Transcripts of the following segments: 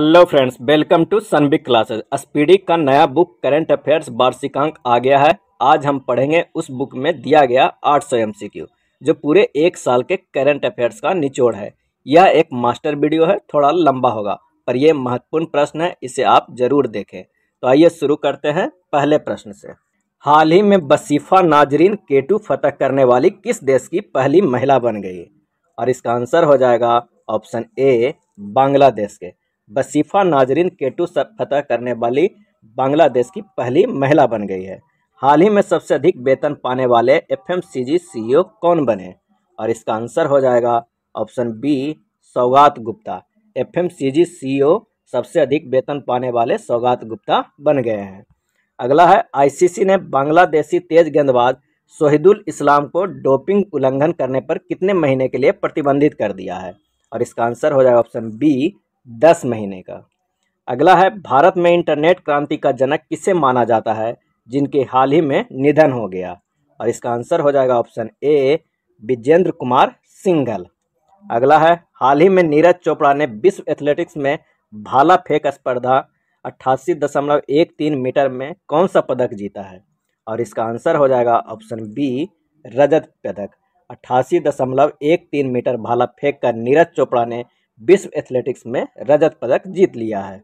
hello friends welcome to सनबिक classes Speedy का नया बुक करंट अफेयर्स वार्षिकांक आ गया है आज हम पढ़ेंगे उस बुक में दिया गया 800 सौ क्यू जो पूरे एक साल के करंट अफेयर्स का निचोड़ है यह एक मास्टर वीडियो है थोड़ा लंबा होगा पर यह महत्वपूर्ण प्रश्न है इसे आप जरूर देखें तो आइए शुरू करते हैं पहले प्रश्न से हाल ही में बसीफा नाजरीन केटू फतह करने वाली किस देश की पहली महिला बन गई और इसका आंसर हो जाएगा ऑप्शन ए बांग्लादेश के बसीफा नाजरीन केटू फतह करने वाली बांग्लादेश की पहली महिला बन गई है हाल ही में सबसे अधिक वेतन पाने वाले F M C G CEO कौन बने और इसका आंसर हो जाएगा option B Saugat Gupta F M C G CEO सबसे अधिक वेतन पाने वाले सौगात गुप्ता बन गए हैं अगला है आईसीसी ने बांग्लादेशी तेज गेंदबाज सोहिदुल इस्लाम को डोपिंग उल्लंघन करने पर कितने महीने के लिए प्रतिबंधित कर दिया है और इसका आंसर हो जाएगा ऑप्शन बी दस महीने का अगला है भारत में इंटरनेट क्रांति का जनक किसे माना जाता है जिनके हाल ही में निधन हो गया और इसका आंसर हो जाएगा ऑप्शन ए विजेंद्र कुमार सिंघल अगला है हाल ही में नीरज चोपड़ा ने विश्व एथलेटिक्स में भाला फेंक स्पर्धा अट्ठासी दशमलव एक तीन मीटर में कौन सा पदक जीता है और इसका आंसर हो जाएगा ऑप्शन बी रजत पदक अट्ठासी दशमलव एक तीन मीटर भाला फेंक कर नीरज चोपड़ा ने विश्व एथलेटिक्स में रजत पदक जीत लिया है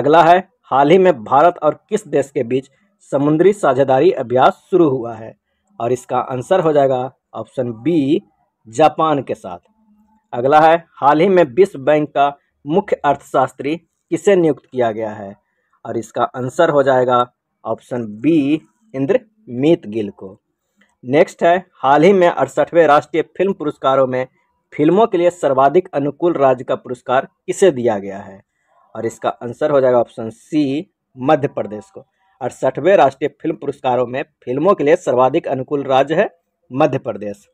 अगला है हाल ही में भारत और किस देश के बीच समुद्री साझेदारी अभ्यास शुरू हुआ है और इसका आंसर हो जाएगा ऑप्शन बी जापान के साथ अगला है हाल ही में विश्व बैंक का मुख्य अर्थशास्त्री किसे नियुक्त किया गया है और इसका आंसर हो जाएगा option B Indermeet Gill को नेक्स्ट है हाल ही में अड़सठवें राष्ट्रीय फिल्म पुरस्कारों में फिल्मों के लिए सर्वाधिक अनुकूल राज्य का पुरस्कार किसे दिया गया है और इसका आंसर हो जाएगा ऑप्शन सी मध्य प्रदेश को अड़सठवें राष्ट्रीय फिल्म पुरस्कारों में फिल्मों के लिए सर्वाधिक अनुकूल राज्य है मध्य प्रदेश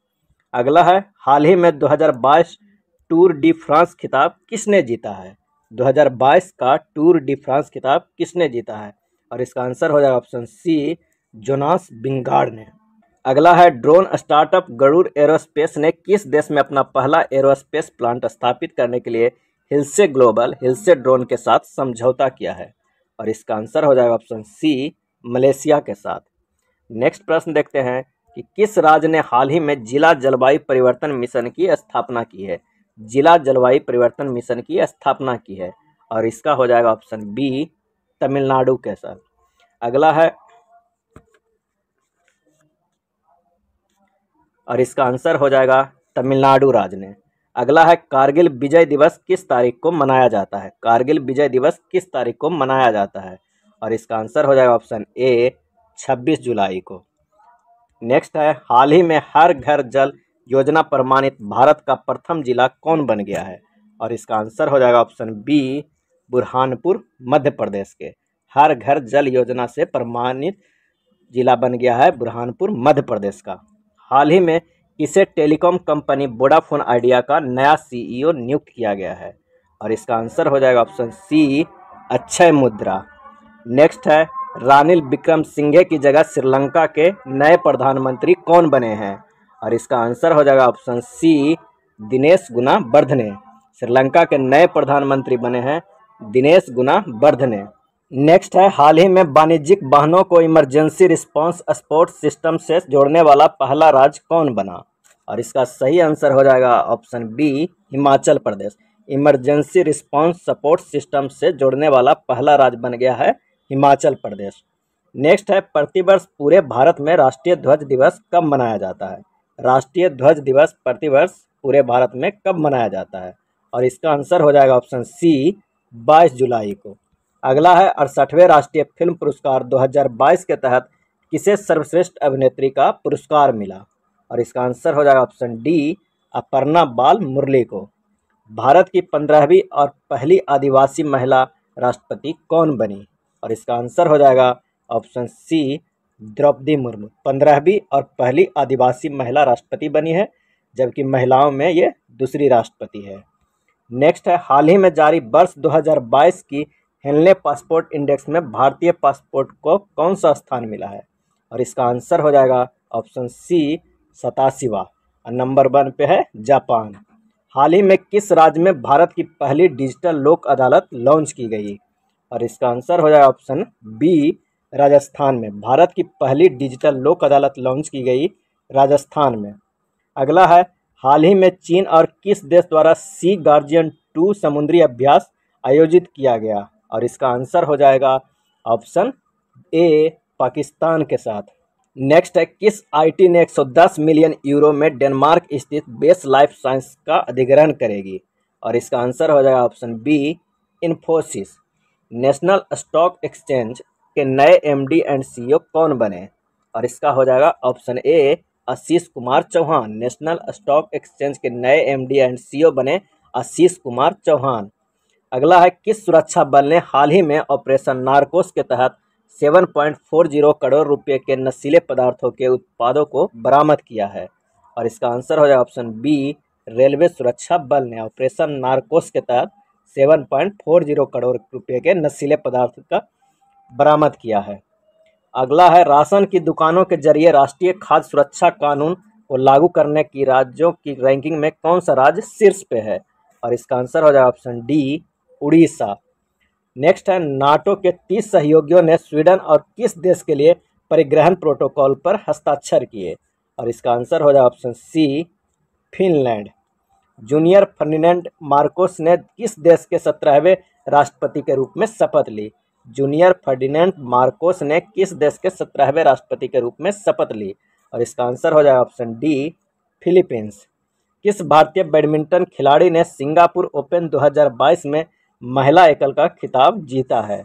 अगला है हाल ही में 2022 टूर डी फ्रांस खिताब किसने जीता है 2022 का टूर डी फ्रांस खिताब किसने जीता है और इसका आंसर हो जाएगा ऑप्शन सी जोनास बिंगार ने अगला है ड्रोन स्टार्टअप गरुड़ एरोस्पेस ने किस देश में अपना पहला एरोस्पेस प्लांट स्थापित करने के लिए हिल्से ग्लोबल हिल्से ड्रोन के साथ समझौता किया है और इसका आंसर हो जाएगा ऑप्शन सी मलेशिया के साथ नेक्स्ट प्रश्न देखते हैं कि किस राज्य ने हाल ही में जिला जलवायु परिवर्तन मिशन की स्थापना की है जिला जलवायु परिवर्तन मिशन की स्थापना की है और इसका हो जाएगा ऑप्शन बी तमिलनाडु के साथ अगला है और इसका आंसर हो जाएगा तमिलनाडु राज्य ने अगला है कारगिल विजय दिवस किस तारीख को मनाया जाता है कारगिल विजय दिवस किस तारीख को मनाया जाता है और इसका आंसर हो जाएगा ऑप्शन ए 26 जुलाई को नेक्स्ट है हाल ही में हर घर जल योजना प्रमाणित भारत का प्रथम जिला कौन बन गया है और इसका आंसर हो जाएगा ऑप्शन बी बुरहानपुर मध्य प्रदेश के हर घर जल योजना से प्रमाणित जिला बन गया है बुरहानपुर मध्य प्रदेश का हाल ही में इसे टेलीकॉम कंपनी वोडाफोन आइडिया का नया सीईओ e नियुक्त किया गया है और इसका आंसर हो जाएगा ऑप्शन सी अक्षय मुद्रा नेक्स्ट है रानिल विक्रम सिंघे की जगह श्रीलंका के नए प्रधानमंत्री कौन बने हैं और इसका आंसर हो जाएगा option C Dinesh Gunawardena Sri Lanka के नए प्रधानमंत्री बने हैं दिनेश गुना बर्धने नेक्स्ट है हाल ही में वाणिज्यिक वाहनों को इमरजेंसी रिस्पांस स्पोर्ट सिस्टम से जोड़ने वाला पहला राज्य कौन बना और इसका सही आंसर हो जाएगा option B Himachal Pradesh emergency response support system से जोड़ने वाला पहला राज्य बन गया है हिमाचल प्रदेश नेक्स्ट है प्रतिवर्ष पूरे भारत में राष्ट्रीय ध्वज दिवस कब मनाया जाता है राष्ट्रीय ध्वज दिवस प्रतिवर्ष पूरे भारत में कब मनाया जाता है और इसका आंसर हो जाएगा ऑप्शन सी बाईस जुलाई को अगला है अड़सठवें राष्ट्रीय फिल्म पुरस्कार 2022 के तहत किसे सर्वश्रेष्ठ अभिनेत्री का पुरस्कार मिला और इसका आंसर हो जाएगा ऑप्शन डी अपर्णा बाल मुरली को भारत की पंद्रहवीं और पहली आदिवासी महिला राष्ट्रपति कौन बनी और इसका आंसर हो जाएगा ऑप्शन सी द्रौपदी मुर्मू पंद्रहवीं और पहली आदिवासी महिला राष्ट्रपति बनी है जबकि महिलाओं में ये दूसरी राष्ट्रपति है नेक्स्ट है हाल ही में जारी वर्ष 2022 की हेनले पासपोर्ट इंडेक्स में भारतीय पासपोर्ट को कौन सा स्थान मिला है और इसका आंसर हो जाएगा ऑप्शन सी सतासीवा और नंबर वन पे है जापान हाल ही में किस राज्य में भारत की पहली डिजिटल लोक अदालत लॉन्च की गई और इसका आंसर हो जाएगा ऑप्शन बी राजस्थान में भारत की पहली डिजिटल लोक अदालत लॉन्च की गई राजस्थान में अगला है हाल ही में चीन और किस देश द्वारा सी गार्जियन टू समुद्री अभ्यास आयोजित किया गया और इसका आंसर हो जाएगा ऑप्शन ए पाकिस्तान के साथ नेक्स्ट है किस आईटी ने 110 मिलियन यूरो में डेनमार्क स्थित बेस लाइफ साइंस का अधिग्रहण करेगी और इसका आंसर हो जाएगा option B Infosys National Stock Exchange के नए एमडी एंड सीईओ कौन बने और इसका हो जाएगा option A Ashish Kumar Chauhan National Stock Exchange के नए एम एंड सी बने आशीष कुमार चौहान अगला है किस सुरक्षा बल ने हाल ही में ऑपरेशन नार्कोस के तहत 7.40 करोड़ रुपए के नशीले पदार्थों के उत्पादों को बरामद किया है और इसका आंसर हो जाएगा ऑप्शन बी रेलवे सुरक्षा बल ने ऑपरेशन नार्कोस के तहत 7.40 करोड़ रुपए के नशीले पदार्थ का बरामद किया है अगला है राशन की दुकानों के जरिए राष्ट्रीय खाद्य सुरक्षा कानून को लागू करने की राज्यों की रैंकिंग में कौन सा राज्य शीर्ष पे है और इसका आंसर हो जाएगा ऑप्शन डी उड़ीसा नेक्स्ट है नाटो के तीस सहयोगियों ने स्वीडन और किस देश के लिए परिग्रहण प्रोटोकॉल पर हस्ताक्षर किए और इसका आंसर हो जाए option C Finland Junior Ferdinand Marcos ने किस देश के सत्रहवें राष्ट्रपति के रूप में शपथ ली जूनियर फर्डिनेंट मार्कोस ने किस देश के सत्रहवें राष्ट्रपति के रूप में शपथ ली और इसका आंसर हो जाए ऑप्शन डी फिलीपींस किस भारतीय बैडमिंटन खिलाड़ी ने सिंगापुर ओपन 2022 में महिला एकल का खिताब जीता है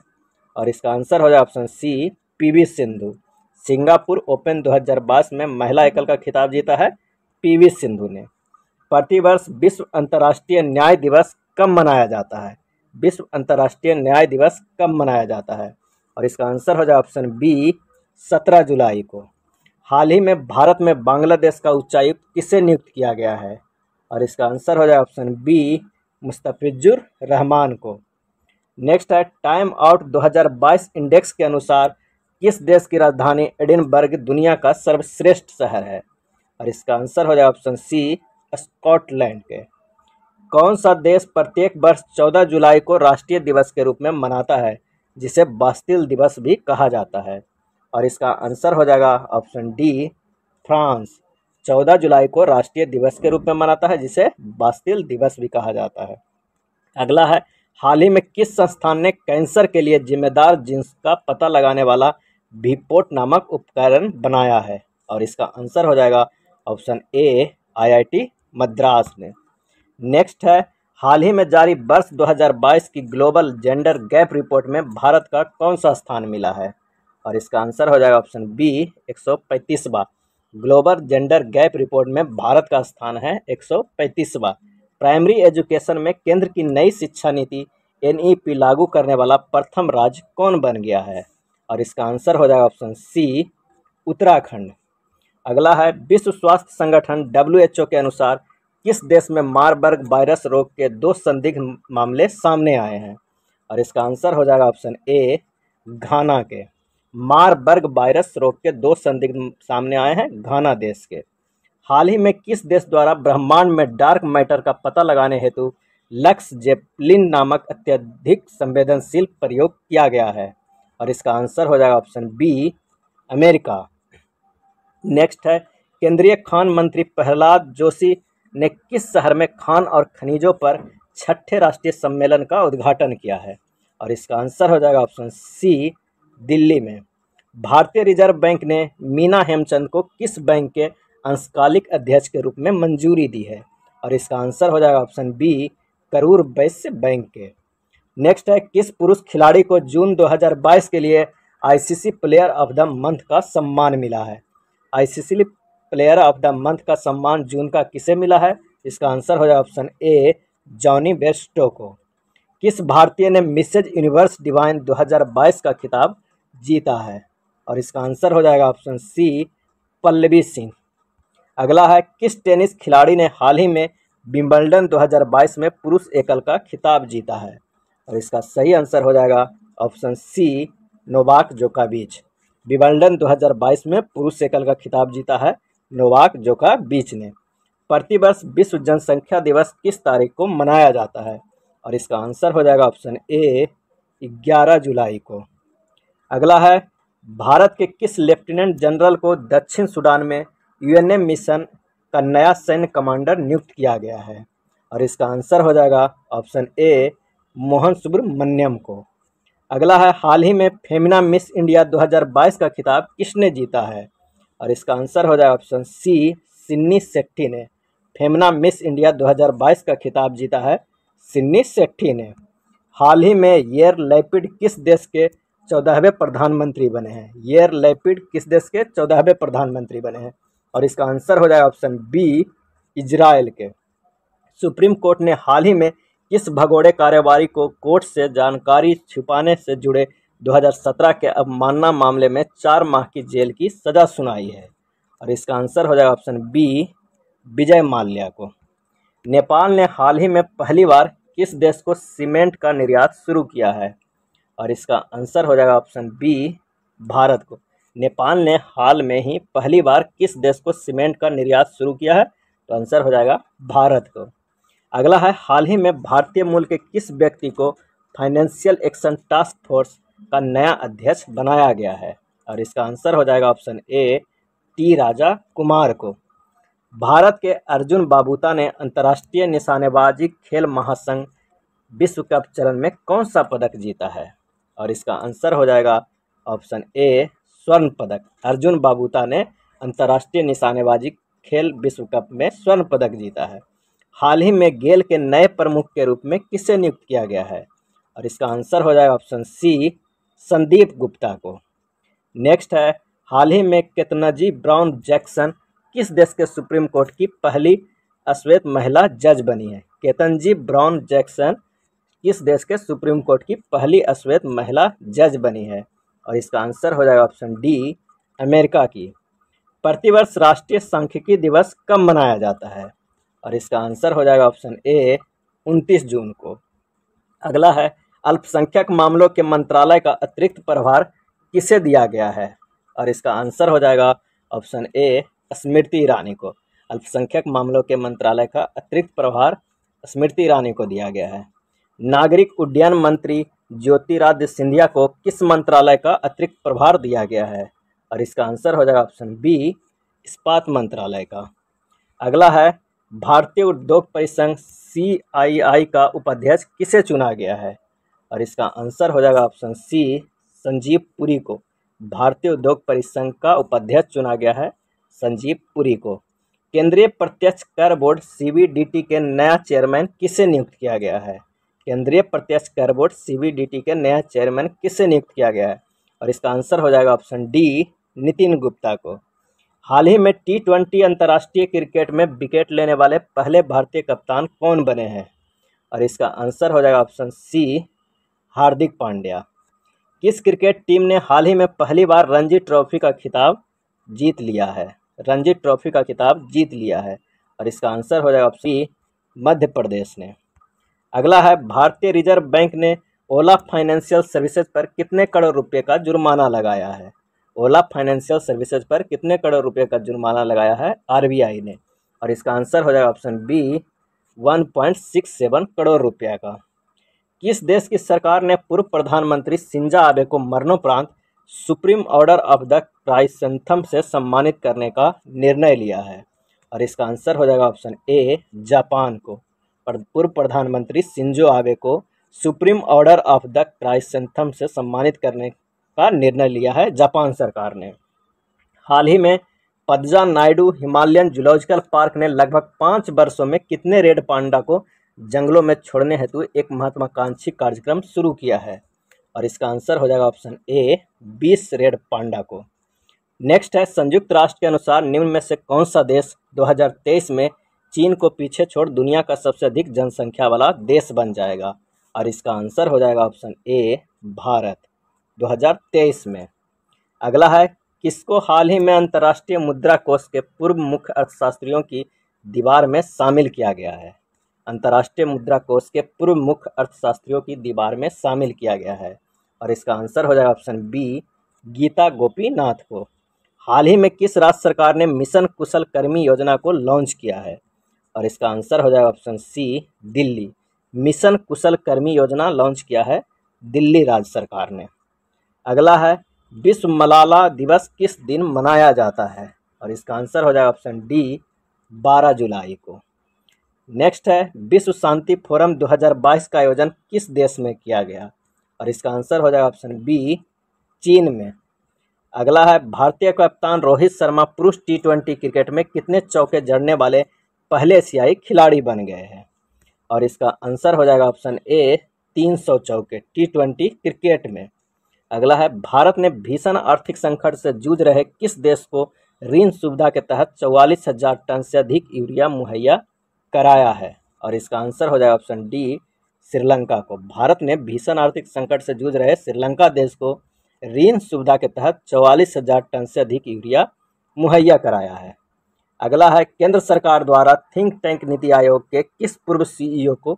और इसका आंसर हो जाए option C P V Sindhu Singapore open 2022 में महिला एकल का खिताब जीता है पीवी सिंधु ने प्रतिवर्ष विश्व अंतर्राष्ट्रीय न्याय दिवस कब मनाया जाता है विश्व अंतर्राष्ट्रीय न्याय दिवस कब मनाया जाता है और इसका आंसर हो जाए ऑप्शन बी सत्रह जुलाई को हाल ही में भारत में बांग्लादेश का उच्चायुक्त किसे नियुक्त किया गया है और इसका आंसर हो जाए ऑप्शन बी मुस्तफिजुर रहमान को नेक्स्ट है टाइम आउट 2022 इंडेक्स के अनुसार किस देश की राजधानी एडिनबर्ग दुनिया का सर्वश्रेष्ठ शहर है और इसका आंसर हो जाए ऑप्शन सी स्कॉटलैंड के कौन सा देश प्रत्येक वर्ष 14 जुलाई को राष्ट्रीय दिवस के रूप में मनाता है जिसे बास्तिल दिवस भी कहा जाता है और इसका आंसर हो जाएगा ऑप्शन डी फ्रांस चौदह जुलाई को राष्ट्रीय दिवस के रूप में मनाता है जिसे बास्तिल दिवस भी कहा जाता है अगला है हाल ही में किस संस्थान ने कैंसर के लिए जिम्मेदार जींस का पता लगाने वाला भीपोट नामक उपकरण बनाया है और इसका आंसर हो जाएगा ऑप्शन ए आईआईटी मद्रास में नेक्स्ट है हाल ही में जारी वर्ष 2022 की ग्लोबल जेंडर गैप रिपोर्ट में भारत का कौन सा स्थान मिला है और इसका आंसर हो जाएगा ऑप्शन बी एक सौ पैंतीसवा ग्लोबल जेंडर गैप रिपोर्ट में भारत का स्थान है एक सौ प्राइमरी एजुकेशन में केंद्र की नई शिक्षा नीति एन लागू करने वाला प्रथम राज्य कौन बन गया है और इसका आंसर हो जाएगा ऑप्शन सी उत्तराखंड अगला है विश्व स्वास्थ्य संगठन डब्ल्यू के अनुसार किस देश में मारबर्ग वायरस रोग के दो संदिग्ध मामले सामने आए हैं और इसका आंसर हो जाएगा ऑप्शन ए घाना के मारबर्ग वायरस रोग के दो संदिग्ध सामने आए हैं घाना देश के हाल ही में किस देश द्वारा ब्रह्मांड में डार्क मैटर का पता लगाने हेतु लक्स जेपलिन नामक अत्यधिक संवेदनशील प्रयोग किया गया है और इसका आंसर हो जाएगा ऑप्शन बी अमेरिका नेक्स्ट है केंद्रीय खान मंत्री प्रहलाद जोशी ने किस शहर में खान और खनिजों पर छठे राष्ट्रीय सम्मेलन का उद्घाटन किया है और इसका आंसर हो जाएगा ऑप्शन सी दिल्ली में भारतीय रिजर्व बैंक ने मीना हेमचंद को किस बैंक के अंशकालिक अध्यक्ष के रूप में मंजूरी दी है और इसका आंसर हो जाएगा ऑप्शन बी करूर वैश्य बैंक के नेक्स्ट है किस पुरुष खिलाड़ी को जून 2022 के लिए ICC player of the month का सम्मान मिला है ICC player of the month का सम्मान जून का किसे मिला है इसका आंसर हो जाएगा ऑप्शन ए जॉनी बेस्टो को किस भारतीय ने मिसेज यूनिवर्स डिवाइन 2022 का खिताब जीता है और इसका आंसर हो जाएगा ऑप्शन सी पल्लवी सिंह अगला है किस टेनिस खिलाड़ी ने हाल ही में विम्बल्डन 2022 में पुरुष एकल का खिताब जीता है और इसका सही आंसर हो जाएगा ऑप्शन सी नोवाक बीच विम्बल्डन 2022 में पुरुष एकल का खिताब जीता है नोवाक बीच ने प्रतिवर्ष विश्व जनसंख्या दिवस किस तारीख को मनाया जाता है और इसका आंसर हो जाएगा ऑप्शन ए ग्यारह जुलाई को अगला है भारत के किस लेफ्टिनेंट जनरल को दक्षिण सूडान में यूएनएम मिशन का नया सैन्य कमांडर नियुक्त किया गया है और इसका आंसर हो जाएगा ऑप्शन ए मोहन सुब्रमण्यम को अगला है हाल ही में फेमिना मिस इंडिया 2022 का खिताब किसने जीता है और इसका आंसर हो जाएगा ऑप्शन सी सिन्नी सेट्टी ने फेमिना मिस इंडिया 2022 का खिताब जीता है सिन्नी सेट्टी ने हाल ही में येर लैपिड किस देश के चौदहवें प्रधानमंत्री बने हैं येर लेपिड किस देश के चौदहवें प्रधानमंत्री बने हैं और इसका आंसर हो जाएगा ऑप्शन बी इजराइल के सुप्रीम कोर्ट ने हाल ही में किस भगोड़े कारोबारी को कोर्ट से जानकारी छिपाने से जुड़े 2017 के अवमानना मामले में चार माह की जेल की सज़ा सुनाई है और इसका आंसर हो जाएगा ऑप्शन बी विजय माल्या को नेपाल ने हाल ही में पहली बार किस देश को सीमेंट का निर्यात शुरू किया है और इसका आंसर हो जाएगा ऑप्शन बी भारत को नेपाल ने हाल में ही पहली बार किस देश को सीमेंट का निर्यात शुरू किया है तो आंसर हो जाएगा भारत को अगला है हाल ही में भारतीय मूल के किस व्यक्ति को फाइनेंशियल एक्शन टास्क फोर्स का नया अध्यक्ष बनाया गया है और इसका आंसर हो जाएगा option A T Raja Kumar को भारत के अर्जुन बाबूता ने अंतर्राष्ट्रीय निशानेबाजी खेल महासंघ विश्व कप चरण में कौन सा पदक जीता है और इसका आंसर हो जाएगा ऑप्शन ए स्वर्ण पदक अर्जुन बाबूता ने अंतर्राष्ट्रीय निशानेबाजी खेल विश्व कप में स्वर्ण पदक जीता है हाल ही में गेल के नए प्रमुख के रूप में किसे नियुक्त किया गया है और इसका आंसर हो जाएगा ऑप्शन सी संदीप गुप्ता को नेक्स्ट है हाल ही में केतनाजी ब्राउन जैक्सन किस देश के सुप्रीम कोर्ट की पहली अश्वेत महिला जज बनी है केतनजी ब्राउन जैक्सन किस देश के सुप्रीम कोर्ट की पहली अश्वेत महिला जज बनी है और इसका आंसर हो जाएगा ऑप्शन डी अमेरिका की प्रतिवर्ष राष्ट्रीय सांख्यिकी दिवस कब मनाया जाता है और इसका आंसर हो जाएगा ऑप्शन ए उनतीस जून को अगला है अल्पसंख्यक मामलों के मंत्रालय का अतिरिक्त प्रभार किसे दिया गया है और इसका आंसर हो जाएगा ऑप्शन ए स्मृति ईरानी को अल्पसंख्यक मामलों के मंत्रालय का अतिरिक्त प्रभार स्मृति ईरानी को दिया गया है नागरिक उड्डयन मंत्री ज्योतिरादित्य सिंधिया को किस मंत्रालय का अतिरिक्त प्रभार दिया गया है और इसका आंसर हो जाएगा ऑप्शन बी इस्पात मंत्रालय का अगला है भारतीय उद्योग परिसंघ सी आई आई का उपाध्यक्ष किसे चुना गया है और इसका आंसर हो जाएगा ऑप्शन सी संजीव पुरी को भारतीय उद्योग परिसंघ का उपाध्यक्ष चुना गया है संजीव पुरी को केंद्रीय प्रत्यक्ष कर बोर्ड सी के नया चेयरमैन किसे नियुक्त किया गया है केंद्रीय प्रत्यक्ष कर बोर्ड सी के नया चेयरमैन किससे नियुक्त किया गया है और इसका आंसर हो जाएगा ऑप्शन डी नितिन गुप्ता को हाल ही में टी ट्वेंटी अंतर्राष्ट्रीय क्रिकेट में विकेट लेने वाले पहले भारतीय कप्तान कौन बने हैं और इसका आंसर हो जाएगा ऑप्शन सी हार्दिक पांड्या किस क्रिकेट टीम ने हाल ही में पहली बार रणजी ट्रॉफी का खिताब जीत लिया है रणजी ट्रॉफी का खिताब जीत लिया है और इसका आंसर हो जाएगा ऑप्शन सी मध्य प्रदेश ने अगला है भारतीय रिजर्व बैंक ने ओला फाइनेंशियल सर्विसेज पर कितने करोड़ रुपए का जुर्माना लगाया है ओला फाइनेंशियल सर्विसेज पर कितने करोड़ रुपए का जुर्माना लगाया है आरबीआई ने और इसका आंसर हो जाएगा ऑप्शन बी 1.67 करोड़ रुपये का किस देश की सरकार ने पूर्व प्रधानमंत्री सिंजा आबे को मरणोपरांत Supreme Order of the Chrysanthemum से सम्मानित करने का निर्णय लिया है और इसका आंसर हो जाएगा ऑप्शन ए जापान को पूर्व प्रधानमंत्री सिंजो आबे को Supreme Order of the Chrysanthemum से सम्मानित करने का निर्णय लिया है जापान सरकार ने हाल ही में Padmaja Naidu Himalayan Zoological Park ने लगभग पाँच वर्षों में कितने रेड पांडा को जंगलों में छोड़ने हेतु एक महत्वाकांक्षी कार्यक्रम शुरू किया है और इसका आंसर हो जाएगा ऑप्शन ए बीस रेड पांडा को नेक्स्ट है संयुक्त राष्ट्र के अनुसार निम्न में से कौन सा देश 2023 में चीन को पीछे छोड़ दुनिया का सबसे अधिक जनसंख्या वाला देश बन जाएगा और इसका आंसर हो जाएगा ऑप्शन ए भारत 2023 में अगला है किसको हाल ही में अंतर्राष्ट्रीय मुद्रा कोष के पूर्व मुख्य अर्थशास्त्रियों की दीवार में शामिल किया गया है अंतर्राष्ट्रीय मुद्रा कोष के पूर्व मुख्य अर्थशास्त्रियों की दीवार में शामिल किया गया है और इसका आंसर हो जाएगा ऑप्शन बी गीता गोपीनाथ को हाल ही में किस राज्य सरकार ने मिशन कुशल कर्मी योजना को लॉन्च किया है और इसका आंसर हो जाएगा ऑप्शन सी दिल्ली मिशन कुशल कर्मी योजना लॉन्च किया है दिल्ली राज्य सरकार ने अगला है विश्व मलाला दिवस किस दिन मनाया जाता है और इसका आंसर हो जाएगा ऑप्शन डी 12 जुलाई को नेक्स्ट है विश्व शांति फोरम 2022 का आयोजन किस देश में किया गया और इसका आंसर हो जाएगा ऑप्शन बी चीन में अगला है भारतीय कप्तान रोहित शर्मा पुरुष टी ट्वेंटी क्रिकेट में कितने चौके जड़ने वाले पहले एशियाई खिलाड़ी बन गए हैं और इसका आंसर हो जाएगा ऑप्शन ए तीन सौ चौके टी ट्वेंटी क्रिकेट में अगला है भारत ने भीषण आर्थिक संकट से जूझ रहे किस देश को ऋण सुविधा के तहत चौवालीस हजार टन से अधिक यूरिया मुहैया कराया है और इसका आंसर हो जाएगा ऑप्शन डी श्रीलंका को भारत ने भीषण आर्थिक संकट से जूझ रहे श्रीलंका देश को ऋण सुविधा के तहत चौवालीस हजार टन से अधिक यूरिया मुहैया कराया है अगला है केंद्र सरकार द्वारा थिंक टैंक नीति आयोग के किस पूर्व सीईओ e को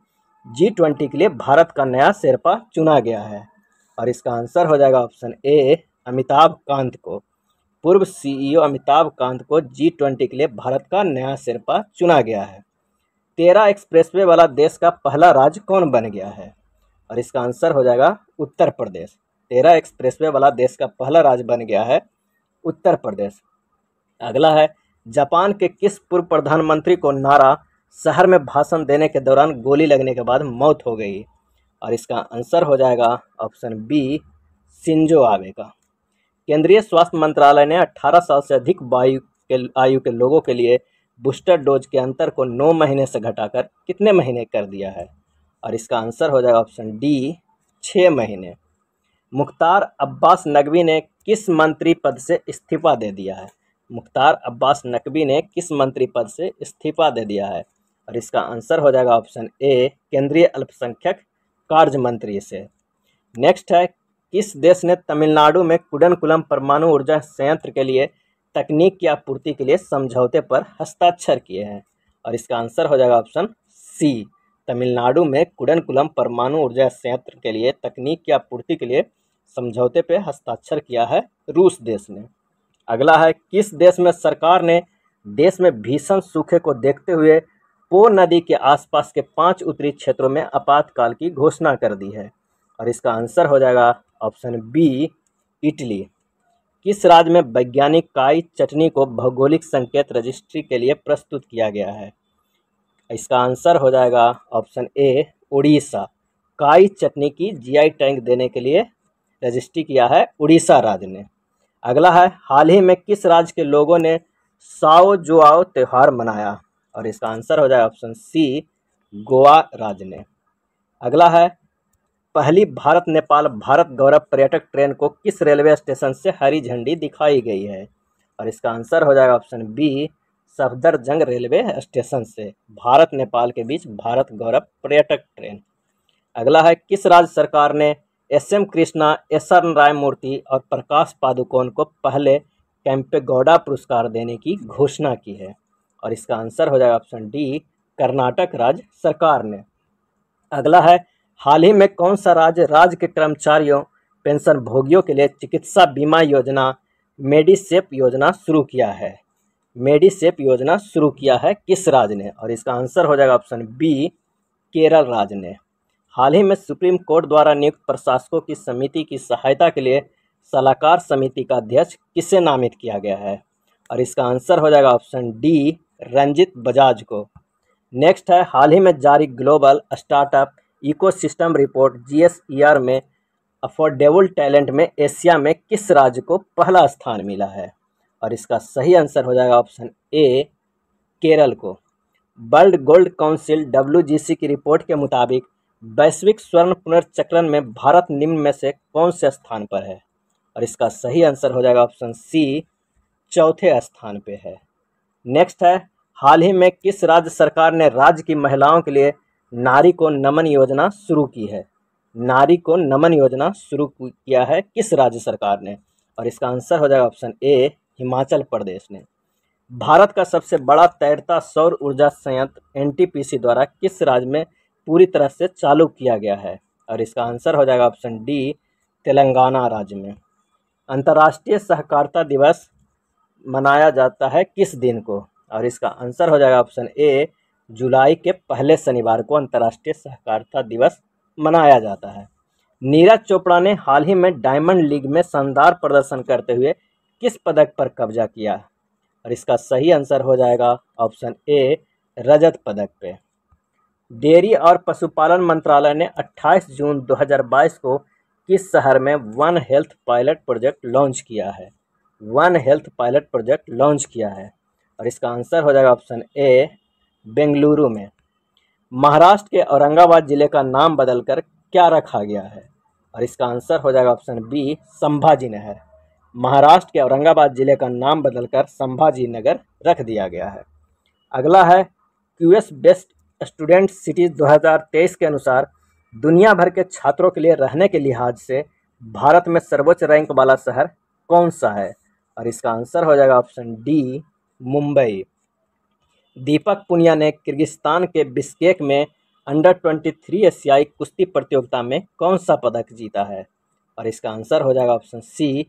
जी ट्वेंटी के लिए भारत का नया शेरपा चुना गया है और इसका आंसर हो जाएगा ऑप्शन ए अमिताभ कांत को पूर्व सीईओ e अमिताभ कांत को जी ट्वेंटी के लिए भारत का नया शेरपा चुना गया है तेरह एक्सप्रेसवे वाला देश का पहला राज्य कौन बन गया है और इसका आंसर हो जाएगा उत्तर प्रदेश तेरह एक्सप्रेसवे वाला देश का पहला राज्य बन गया है उत्तर प्रदेश अगला है जापान के किस पूर्व प्रधानमंत्री को नारा शहर में भाषण देने के दौरान गोली लगने के बाद मौत हो गई और इसका आंसर हो जाएगा ऑप्शन बी सिंजो आबे का केंद्रीय स्वास्थ्य मंत्रालय ने 18 साल से अधिक वायु के आयु के लोगों के लिए बूस्टर डोज के अंतर को 9 महीने से घटाकर कितने महीने कर दिया है और इसका आंसर हो जाएगा ऑप्शन डी छः महीने मुख्तार अब्बास नकवी ने किस मंत्री पद से इस्तीफा दे दिया है मुख्तार अब्बास नकवी ने किस मंत्री पद से इस्तीफा दे दिया है और इसका आंसर हो जाएगा ऑप्शन ए केंद्रीय अल्पसंख्यक कार्य मंत्री से नेक्स्ट है किस देश ने तमिलनाडु में कुडनकुलम परमाणु ऊर्जा संयंत्र के लिए तकनीक की आपूर्ति के लिए समझौते पर हस्ताक्षर किए हैं और इसका आंसर हो जाएगा ऑप्शन सी तमिलनाडु में कुडनकुलम परमाणु ऊर्जा संयंत्र के लिए तकनीक की आपूर्ति के लिए समझौते पर हस्ताक्षर किया है रूस देश ने अगला है किस देश में सरकार ने देश में भीषण सूखे को देखते हुए पो नदी के आसपास के पांच उत्तरी क्षेत्रों में आपातकाल की घोषणा कर दी है और इसका आंसर हो जाएगा ऑप्शन बी इटली किस राज्य में वैज्ञानिक काई चटनी को भौगोलिक संकेत रजिस्ट्री के लिए प्रस्तुत किया गया है इसका आंसर हो जाएगा ऑप्शन ए उड़ीसा काई चटनी की जीआई टैंक देने के लिए रजिस्ट्री किया है उड़ीसा राज्य ने अगला है हाल ही में किस राज्य के लोगों ने साओ जुआओ त्यौहार मनाया और इसका आंसर हो जाए ऑप्शन सी गोवा राज्य ने अगला है पहली भारत नेपाल भारत गौरव पर्यटक ट्रेन को किस रेलवे स्टेशन से हरी झंडी दिखाई गई है और इसका आंसर हो जाएगा option B Safdarjung railway station से भारत नेपाल के बीच भारत गौरव पर्यटक ट्रेन अगला है किस राज्य सरकार ने S M Krishna S R Rai Murthy और प्रकाश पादुकोण को पहले कैंपेगौड़ा पुरस्कार देने की घोषणा की है और इसका आंसर हो जाएगा ऑप्शन डी कर्नाटक राज्य सरकार ने अगला है हाल ही में कौन सा राज्य राज्य के कर्मचारियों पेंशन भोगियों के लिए चिकित्सा बीमा योजना मेडिसेप योजना शुरू किया है मेडिसेप योजना शुरू किया है किस राज्य ने और इसका आंसर हो जाएगा ऑप्शन बी केरल राज्य ने हाल ही में सुप्रीम कोर्ट द्वारा नियुक्त प्रशासकों की समिति की सहायता के लिए सलाहकार समिति का अध्यक्ष किसे नामित किया गया है और इसका आंसर हो जाएगा ऑप्शन डी रंजित बजाज को नेक्स्ट है हाल ही में जारी ग्लोबल स्टार्टअप इकोसिस्टम रिपोर्ट जी में अफोर्डेबल टैलेंट में एशिया में किस राज्य को पहला स्थान मिला है और इसका सही आंसर हो जाएगा ऑप्शन ए केरल को वर्ल्ड गोल्ड काउंसिल डब्ल्यू की रिपोर्ट के मुताबिक वैश्विक स्वर्ण पुनर्चक्रण में भारत निम्न में से कौन से स्थान पर है और इसका सही आंसर हो जाएगा ऑप्शन सी चौथे स्थान पे है नेक्स्ट है हाल ही में किस राज्य सरकार ने राज्य की महिलाओं के लिए नारी को नमन योजना शुरू की है नारी को नमन योजना शुरू किया है किस राज्य सरकार ने और इसका आंसर हो जाएगा ऑप्शन ए हिमाचल प्रदेश ने भारत का सबसे बड़ा तैरता सौर ऊर्जा संयंत्र एनटीपीसी द्वारा किस राज्य में पूरी तरह से चालू किया गया है और इसका आंसर हो जाएगा ऑप्शन डी तेलंगाना राज्य में अंतर्राष्ट्रीय सहकारिता दिवस मनाया जाता है किस दिन को और इसका आंसर हो जाएगा ऑप्शन ए जुलाई के पहले शनिवार को अंतर्राष्ट्रीय सहकारिता दिवस मनाया जाता है नीरज चोपड़ा ने हाल ही में डायमंड लीग में शानदार प्रदर्शन करते हुए किस पदक पर कब्जा किया और इसका सही आंसर हो जाएगा ऑप्शन ए रजत पदक पे डेयरी और पशुपालन मंत्रालय ने 28 जून 2022 को किस शहर में one health pilot project launch किया है one health pilot project launch किया है और इसका आंसर हो जाएगा ऑप्शन ए बेंगलुरु में महाराष्ट्र के औरंगाबाद जिले का नाम बदलकर क्या रखा गया है और इसका आंसर हो जाएगा ऑप्शन बी संभाजी नहर महाराष्ट्र के औरंगाबाद जिले का नाम बदलकर संभाजी नगर रख दिया गया है अगला है क्यूएस बेस्ट स्टूडेंट सिटीज़ 2023 के अनुसार दुनिया भर के छात्रों के लिए रहने के लिहाज से भारत में सर्वोच्च रैंक वाला शहर कौन सा है और इसका आंसर हो जाएगा ऑप्शन डी मुंबई दीपक पुनिया ने किर्गिस्तान के बिस्केक में अंडर ट्वेंटी थ्री एशियाई कुश्ती प्रतियोगिता में कौन सा पदक जीता है और इसका आंसर हो जाएगा ऑप्शन सी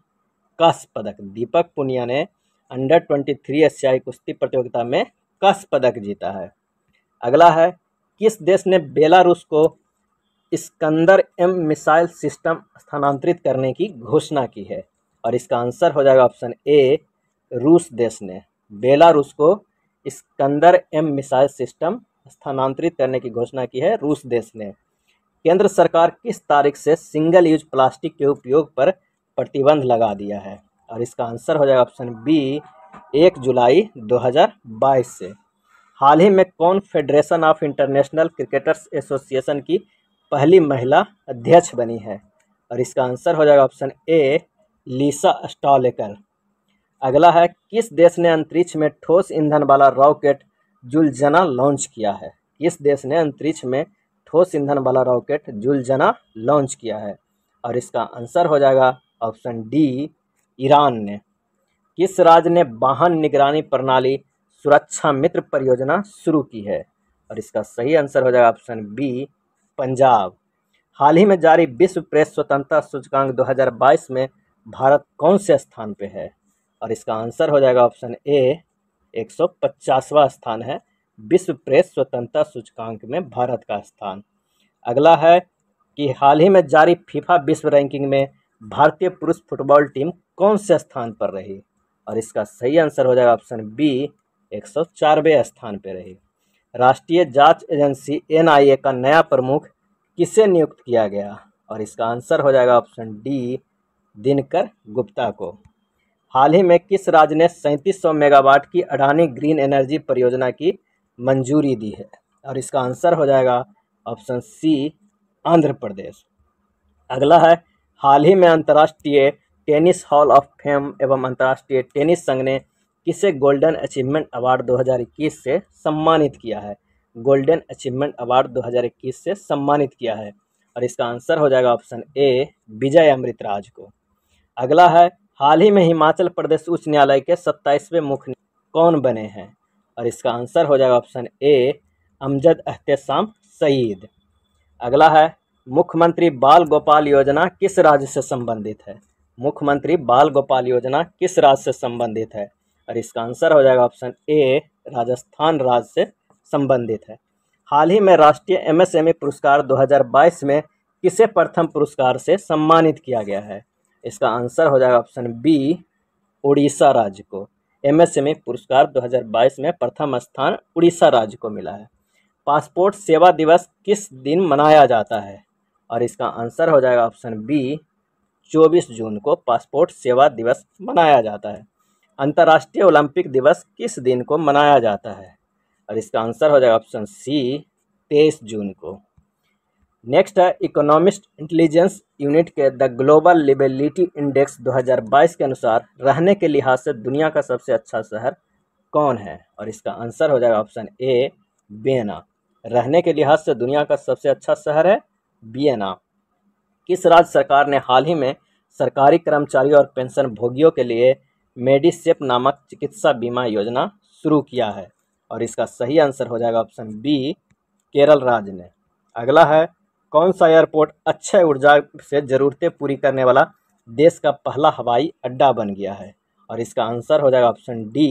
कस पदक दीपक पुनिया ने अंडर ट्वेंटी थ्री एशियाई कुश्ती प्रतियोगिता में कस पदक जीता है अगला है किस देश ने बेलारूस को स्कंदर एम मिसाइल सिस्टम स्थानांतरित करने की घोषणा की है और इसका आंसर हो जाएगा ऑप्शन ए रूस देश ने बेलारूस को स्कंदर एम मिसाइल सिस्टम स्थानांतरित करने की घोषणा की है रूस देश ने केंद्र सरकार किस तारीख से सिंगल यूज प्लास्टिक के उपयोग पर प्रतिबंध लगा दिया है और इसका आंसर हो जाएगा ऑप्शन बी एक जुलाई 2022 से हाल ही में कौन Federation of International Cricketers Association की पहली महिला अध्यक्ष बनी है और इसका आंसर हो जाएगा ऑप्शन ए लीसा स्टॉलेकर अगला है किस देश ने अंतरिक्ष में ठोस ईंधन वाला रॉकेट जुलजना लॉन्च किया है किस देश ने अंतरिक्ष में ठोस ईंधन वाला रॉकेट जुलजना लॉन्च किया है और इसका आंसर हो जाएगा ऑप्शन डी ईरान ने किस राज्य ने वाहन निगरानी प्रणाली सुरक्षा मित्र परियोजना शुरू की है और इसका सही आंसर हो जाएगा ऑप्शन बी पंजाब हाल ही में जारी विश्व प्रेस स्वतंत्रता सूचकांक 2022 में भारत कौन से स्थान पे है और इसका आंसर हो जाएगा ऑप्शन ए एक स्थान है विश्व प्रेस स्वतंत्रता सूचकांक में भारत का स्थान अगला है कि हाल ही में जारी फीफा विश्व रैंकिंग में भारतीय पुरुष फुटबॉल टीम कौन से स्थान पर रही और इसका सही आंसर हो जाएगा ऑप्शन बी एक सौ चारवे स्थान पर रही राष्ट्रीय जांच एजेंसी एनआईए का नया प्रमुख किसे नियुक्त किया गया और इसका आंसर हो जाएगा ऑप्शन डी दिनकर गुप्ता को हाल ही में किस राज्य ने सैंतीस सौ मेगावाट की अडानी ग्रीन एनर्जी परियोजना की मंजूरी दी है और इसका आंसर हो जाएगा ऑप्शन सी आंध्र प्रदेश अगला है हाल ही में अंतर्राष्ट्रीय टेनिस हॉल ऑफ फेम एवं अंतर्राष्ट्रीय टेनिस संघ ने किसे गोल्डन अचीवमेंट अवार्ड 2021 से सम्मानित किया है गोल्डन अचीवमेंट अवार्ड 2021 से सम्मानित किया है और इसका आंसर हो जाएगा ऑप्शन ए विजय अमृतराज को अगला है हाल ही में हिमाचल प्रदेश उच्च न्यायालय के सत्ताईसवें मुख्य कौन बने हैं और इसका आंसर हो जाएगा ऑप्शन ए अमजद अहतसाम सईद अगला है मुख्यमंत्री बाल गोपाल योजना किस राज्य से संबंधित है मुख्यमंत्री बाल गोपाल योजना किस राज्य से संबंधित है और इसका आंसर हो जाएगा ऑप्शन ए राजस्थान राज्य से संबंधित है हाल ही में राष्ट्रीय एमएसएमई पुरस्कार 2022 में किसे प्रथम पुरस्कार से सम्मानित किया गया है इसका आंसर हो जाएगा ऑप्शन बी उड़ीसा राज्य को एमएसएमई पुरस्कार 2022 में प्रथम स्थान उड़ीसा राज्य को मिला है पासपोर्ट सेवा दिवस किस दिन मनाया जाता है और इसका आंसर हो जाएगा ऑप्शन बी 24 जून को पासपोर्ट सेवा दिवस मनाया जाता है अंतर्राष्ट्रीय ओलंपिक दिवस किस दिन को मनाया जाता है और इसका आंसर हो जाएगा ऑप्शन सी तेईस जून को नेक्स्ट है इकोनॉमिस्ट इंटेलिजेंस यूनिट के द ग्लोबल लिबेलिटी इंडेक्स 2022 के अनुसार रहने के लिहाज से दुनिया का सबसे अच्छा शहर कौन है और इसका आंसर हो जाएगा ऑप्शन ए बियना रहने के लिहाज से दुनिया का सबसे अच्छा शहर है बियना किस राज्य सरकार ने हाल ही में सरकारी कर्मचारियों और पेंशन भोगियों के लिए मेडिसेप नामक चिकित्सा बीमा योजना शुरू किया है और इसका सही आंसर हो जाएगा ऑप्शन बी केरल राज्य ने अगला है कौन सा एयरपोर्ट अच्छे ऊर्जा से ज़रूरतें पूरी करने वाला देश का पहला हवाई अड्डा बन गया है और इसका आंसर हो जाएगा ऑप्शन डी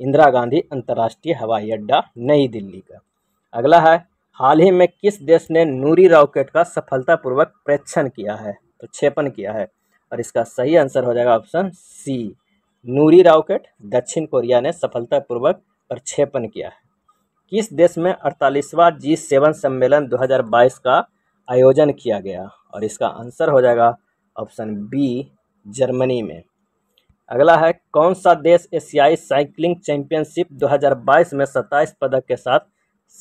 इंदिरा गांधी अंतर्राष्ट्रीय हवाई अड्डा नई दिल्ली का अगला है हाल ही में किस देश ने नूरी रॉकेट का सफलतापूर्वक प्रेक्षण किया है प्रक्षेपण तो किया है और इसका सही आंसर हो जाएगा ऑप्शन सी नूरी रॉकेट दक्षिण कोरिया ने सफलतापूर्वक प्रक्षेपण किया है किस देश में अड़तालीसवां जी सेवन सम्मेलन 2022 का आयोजन किया गया और इसका आंसर हो जाएगा ऑप्शन बी जर्मनी में अगला है कौन सा देश एशियाई साइकिलिंग चैंपियनशिप 2022 में 27 पदक के साथ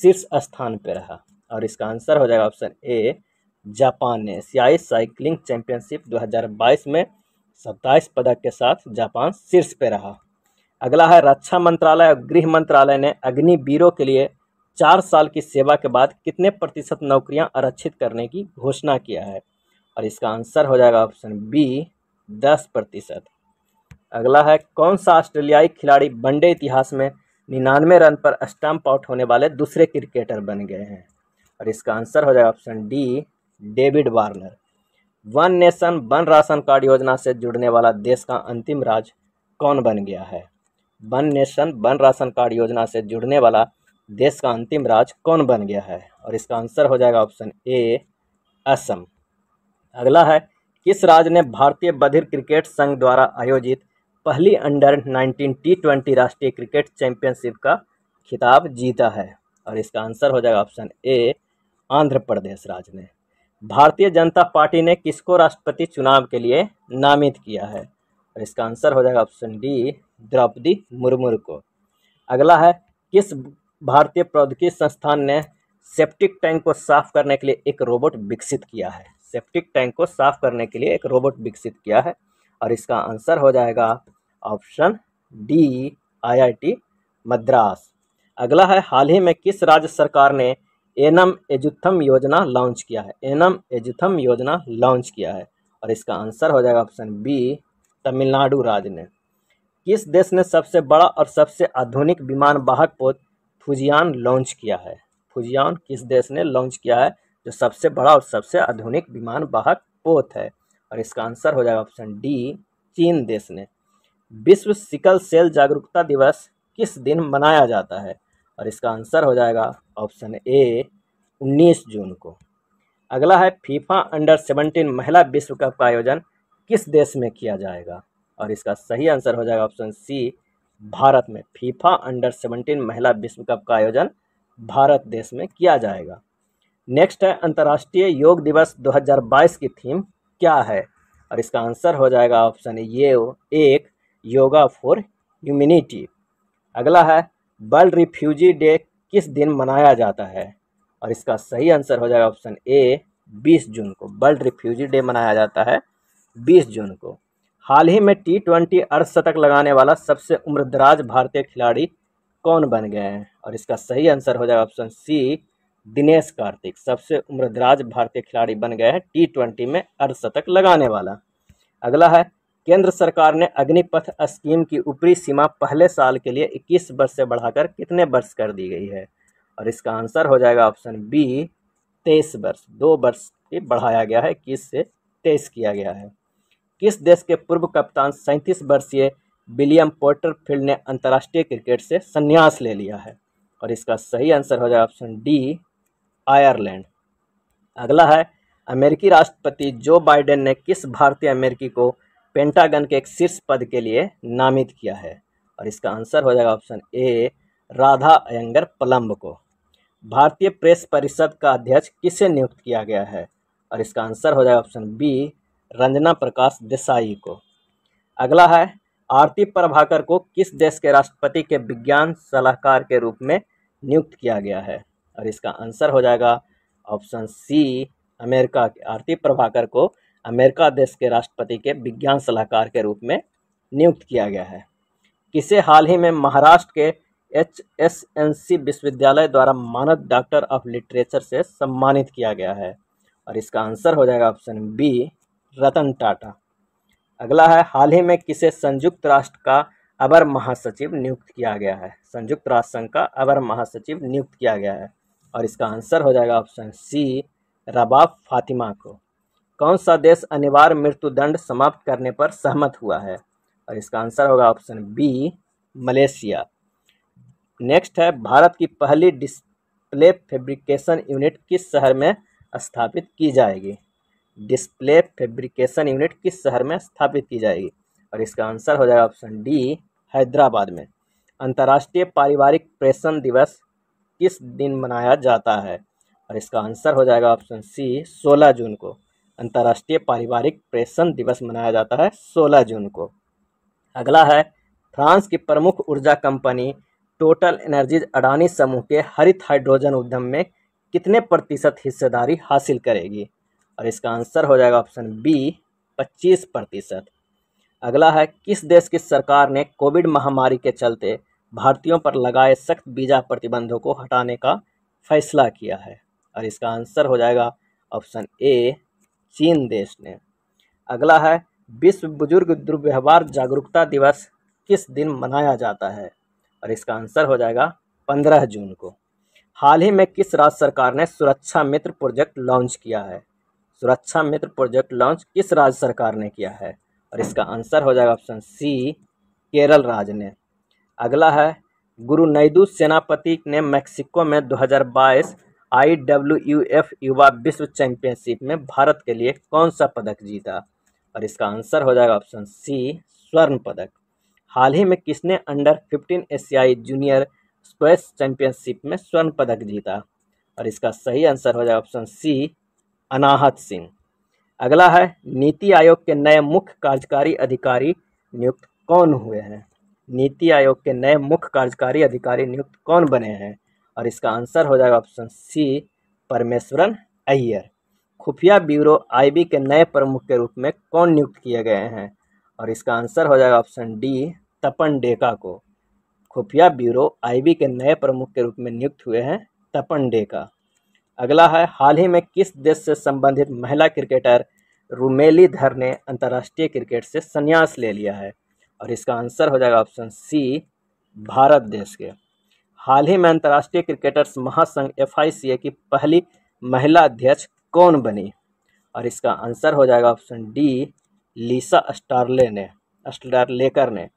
शीर्ष स्थान पर रहा और इसका आंसर हो जाएगा ऑप्शन ए जापान ने एशियाई साइकिलिंग चैंपियनशिप 2022 में सत्ताईस पदक के साथ जापान शीर्ष पर रहा अगला है रक्षा मंत्रालय और गृह मंत्रालय ने अग्निवीरों के लिए चार साल की सेवा के बाद कितने प्रतिशत नौकरियां आरक्षित करने की घोषणा किया है और इसका आंसर हो जाएगा ऑप्शन बी दस प्रतिशत अगला है कौन सा ऑस्ट्रेलियाई खिलाड़ी वनडे इतिहास में निन्यानवे रन पर स्टम्प आउट होने वाले दूसरे क्रिकेटर बन गए हैं और इसका आंसर हो जाएगा option D David Warner one nation one ration card योजना से जुड़ने वाला देश का अंतिम राज्य कौन बन गया है one nation one ration card योजना से जुड़ने वाला देश का अंतिम राज्य कौन बन गया है और इसका आंसर हो जाएगा ऑप्शन ए असम अगला है किस राज्य ने भारतीय बधिर क्रिकेट संघ द्वारा आयोजित पहली अंडर नाइनटीन टी ट्वेंटी राष्ट्रीय क्रिकेट चैंपियनशिप का खिताब जीता है और इसका आंसर हो जाएगा ऑप्शन ए आंध्र प्रदेश राज्य ने भारतीय जनता पार्टी ने किसको राष्ट्रपति चुनाव के लिए नामित किया है और इसका आंसर हो जाएगा ऑप्शन डी द्रौपदी मुर्मू को अगला है किस भारतीय प्रौद्योगिकी संस्थान ने सेप्टिक टैंक को साफ करने के लिए एक रोबोट विकसित किया है सेप्टिक टैंक को साफ करने के लिए एक रोबोट विकसित किया है और इसका आंसर हो जाएगा ऑप्शन डी आईआईटी मद्रास अगला है हाल ही में किस राज्य सरकार ने एनम एजुथम योजना लॉन्च किया है एनम एजुथम योजना लॉन्च किया है और इसका आंसर हो जाएगा ऑप्शन बी तमिलनाडु राज्य ने किस देश ने सबसे बड़ा और सबसे आधुनिक विमान वाहक पोत फुजियान लॉन्च किया है फुजियान किस देश ने लॉन्च किया है जो सबसे बड़ा और सबसे आधुनिक विमान वाहक पोत है और इसका आंसर हो जाएगा ऑप्शन डी चीन देश ने विश्व सिकल सेल जागरूकता दिवस किस दिन मनाया जाता है और इसका आंसर हो जाएगा ऑप्शन ए उन्नीस जून को अगला है फीफा अंडर 17 महिला विश्व कप का आयोजन किस देश में किया जाएगा और इसका सही आंसर हो जाएगा ऑप्शन सी भारत में फीफा अंडर सेवनटीन महिला विश्व कप का आयोजन भारत देश में किया जाएगा नेक्स्ट है अंतर्राष्ट्रीय योग दिवस 2022 की थीम क्या है और इसका आंसर हो जाएगा ऑप्शन ये एक योगा फॉर ह्यूमिनिटी अगला है वर्ल्ड रिफ्यूजी डे किस दिन मनाया जाता है और इसका सही आंसर हो जाएगा ऑप्शन ए 20 जून को वर्ल्ड रिफ्यूजी डे मनाया जाता है 20 जून को हाल ही में टी ट्वेंटी अर्धशतक लगाने वाला सबसे उम्रदराज भारतीय खिलाड़ी कौन बन गए हैं और इसका सही आंसर हो जाएगा ऑप्शन सी दिनेश कार्तिक सबसे उम्रदराज भारतीय खिलाड़ी बन गए हैं टी ट्वेंटी में अर्धशतक लगाने वाला अगला है केंद्र सरकार ने अग्निपथ स्कीम की ऊपरी सीमा पहले साल के लिए 21 वर्ष से बढ़ाकर कितने वर्ष कर दी गई है और इसका आंसर हो जाएगा ऑप्शन बी तेईस वर्ष दो वर्ष की बढ़ाया गया है इक्कीस से तेईस किया गया है किस देश के पूर्व कप्तान सैंतीस वर्षीय विलियम पोर्टरफील्ड ने अंतर्राष्ट्रीय क्रिकेट से संन्यास ले लिया है और इसका सही आंसर हो जाएगा ऑप्शन डी आयरलैंड अगला है अमेरिकी राष्ट्रपति जो बाइडेन ने किस भारतीय अमेरिकी को पेंटागन के एक शीर्ष पद के लिए नामित किया है और इसका आंसर हो जाएगा ऑप्शन ए राधा अयंगर पलम्ब को भारतीय प्रेस परिषद का अध्यक्ष किसे नियुक्त किया गया है और इसका आंसर हो जाएगा ऑप्शन बी रंजना प्रकाश देसाई को अगला है आरती प्रभाकर को किस देश के राष्ट्रपति के विज्ञान सलाहकार के रूप में नियुक्त किया गया है और इसका आंसर हो जाएगा ऑप्शन सी अमेरिका के आरती प्रभाकर को अमेरिका देश के राष्ट्रपति के विज्ञान सलाहकार के रूप में नियुक्त किया गया है किसे हाल ही में महाराष्ट्र के एच एस एन सी विश्वविद्यालय द्वारा मानद डॉक्टर ऑफ लिटरेचर से सम्मानित किया गया है और इसका आंसर हो जाएगा ऑप्शन बी रतन टाटा अगला है हाल ही में किसे संयुक्त राष्ट्र का अवर महासचिव नियुक्त किया गया है संयुक्त राष्ट्र संघ का अवर महासचिव नियुक्त किया गया है और इसका आंसर हो जाएगा ऑप्शन सी रबाब फातिमा को कौन सा देश अनिवार्य मृत्युदंड समाप्त करने पर सहमत हुआ है और इसका आंसर होगा ऑप्शन बी मलेशिया नेक्स्ट है भारत की पहली डिस्प्ले फेब्रिकेशन यूनिट किस शहर में स्थापित की जाएगी डिस्प्ले फेब्रिकेशन यूनिट किस शहर में स्थापित की जाएगी और इसका आंसर हो जाएगा ऑप्शन डी हैदराबाद में अंतर्राष्ट्रीय पारिवारिक प्रेषण दिवस किस दिन मनाया जाता है और इसका आंसर हो जाएगा ऑप्शन सी 16 जून को अंतर्राष्ट्रीय पारिवारिक प्रेषण दिवस मनाया जाता है 16 जून को अगला है फ्रांस की प्रमुख ऊर्जा कंपनी टोटल एनर्जीज अडानी समूह के हरित हाइड्रोजन उद्यम में कितने प्रतिशत हिस्सेदारी हासिल करेगी और इसका आंसर हो जाएगा ऑप्शन बी 25 प्रतिशत अगला है किस देश की सरकार ने कोविड महामारी के चलते भारतीयों पर लगाए सख्त वीज़ा प्रतिबंधों को हटाने का फैसला किया है और इसका आंसर हो जाएगा ऑप्शन ए चीन देश ने अगला है विश्व बुजुर्ग दुर्व्यवहार जागरूकता दिवस किस दिन मनाया जाता है और इसका आंसर हो जाएगा पंद्रह जून को हाल ही में किस राज्य सरकार ने सुरक्षा मित्र प्रोजेक्ट लॉन्च किया है सुरक्षा मित्र प्रोजेक्ट लॉन्च किस राज्य सरकार ने किया है और इसका आंसर हो जाएगा ऑप्शन सी केरल राज्य ने अगला है गुरु नैदू सेनापति ने मैक्सिको में 2022 आई डब्ल्यू यू एफ युवा विश्व चैंपियनशिप में भारत के लिए कौन सा पदक जीता और इसका आंसर हो जाएगा ऑप्शन सी स्वर्ण पदक हाल ही में किसने अंडर 15 एशियाई जूनियर स्क्वैश चैंपियनशिप में स्वर्ण पदक जीता और इसका सही आंसर हो जाएगा ऑप्शन सी अनाहत सिंह अगला है नीति आयोग के नए मुख्य कार्यकारी अधिकारी नियुक्त कौन हुए हैं नीति आयोग के नए मुख्य कार्यकारी अधिकारी नियुक्त कौन बने हैं और इसका आंसर हो जाएगा ऑप्शन सी परमेश्वरन अय्यर खुफिया ब्यूरो आईबी के नए प्रमुख के रूप में कौन नियुक्त किए गए हैं और इसका आंसर हो जाएगा ऑप्शन डी तपन डेका को खुफिया ब्यूरो आईबी के नए प्रमुख के रूप में नियुक्त हुए हैं तपन डेका अगला है हाल ही में किस देश से संबंधित महिला क्रिकेटर रुमेली धर ने अंतर्राष्ट्रीय क्रिकेट से संन्यास ले लिया है और इसका आंसर हो जाएगा ऑप्शन सी भारत देश के हाल ही में अंतर्राष्ट्रीय क्रिकेटर्स महासंघ एफ की पहली महिला अध्यक्ष कौन बनी और इसका आंसर हो जाएगा ऑप्शन डी लीसा स्टारले ने लेकर ने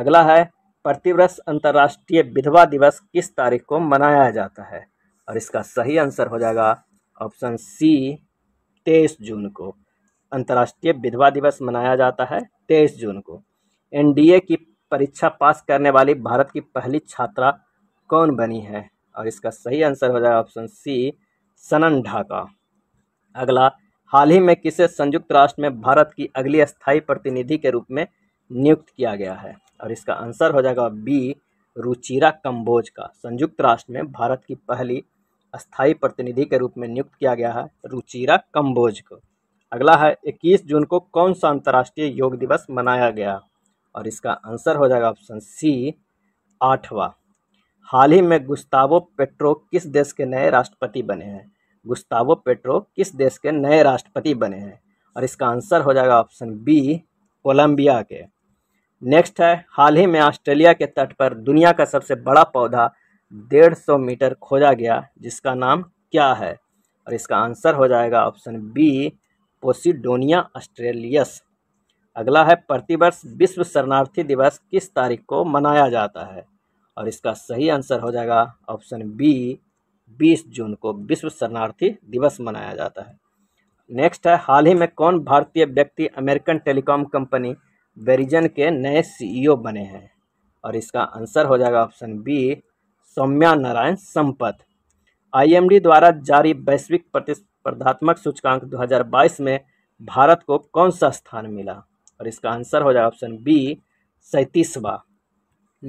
अगला है प्रतिवर्ष अंतर्राष्ट्रीय विधवा दिवस किस तारीख को मनाया जाता है और इसका सही आंसर हो जाएगा ऑप्शन सी तेईस जून को अंतर्राष्ट्रीय विधवा दिवस मनाया जाता है तेईस जून को एनडीए की परीक्षा पास करने वाली भारत की पहली छात्रा कौन बनी है और इसका सही आंसर हो जाएगा ऑप्शन सी सनन ढाका अगला हाल ही में किसे संयुक्त राष्ट्र में भारत की अगली स्थायी प्रतिनिधि के रूप में नियुक्त किया गया है और इसका आंसर हो जाएगा बी रुचिरा कंबोज का संयुक्त राष्ट्र में भारत की पहली स्थायी प्रतिनिधि के रूप में नियुक्त किया गया है रुचिरा कंबोज को अगला है 21 जून को कौन सा अंतर्राष्ट्रीय योग दिवस मनाया गया और इसका आंसर हो जाएगा ऑप्शन सी आठवां हाल ही में गुस्तावो पेट्रो किस देश के नए राष्ट्रपति बने हैं गुस्तावो पेट्रो किस देश के नए राष्ट्रपति बने हैं और इसका आंसर हो जाएगा ऑप्शन बी कोलंबिया के नेक्स्ट है हाल ही में ऑस्ट्रेलिया के तट पर दुनिया का सबसे बड़ा पौधा डेढ़ सौ मीटर खोजा गया जिसका नाम क्या है और इसका आंसर हो जाएगा ऑप्शन बी पोसिडोनिया ऑस्ट्रेलियस अगला है प्रतिवर्ष विश्व शरणार्थी दिवस किस तारीख को मनाया जाता है और इसका सही आंसर हो जाएगा ऑप्शन बी 20 जून को विश्व शरणार्थी दिवस मनाया जाता है नेक्स्ट है हाल ही में कौन भारतीय व्यक्ति अमेरिकन टेलीकॉम कंपनी वेरिजन के नए सीईओ बने हैं और इसका आंसर हो जाएगा option B Saumya Narayan Sampat IMD द्वारा जारी वैश्विक प्रतिस्पर्धात्मक सूचकांक 2022 में भारत को कौन सा स्थान मिला और इसका आंसर हो जाएगा ऑप्शन बी सैंतीसवा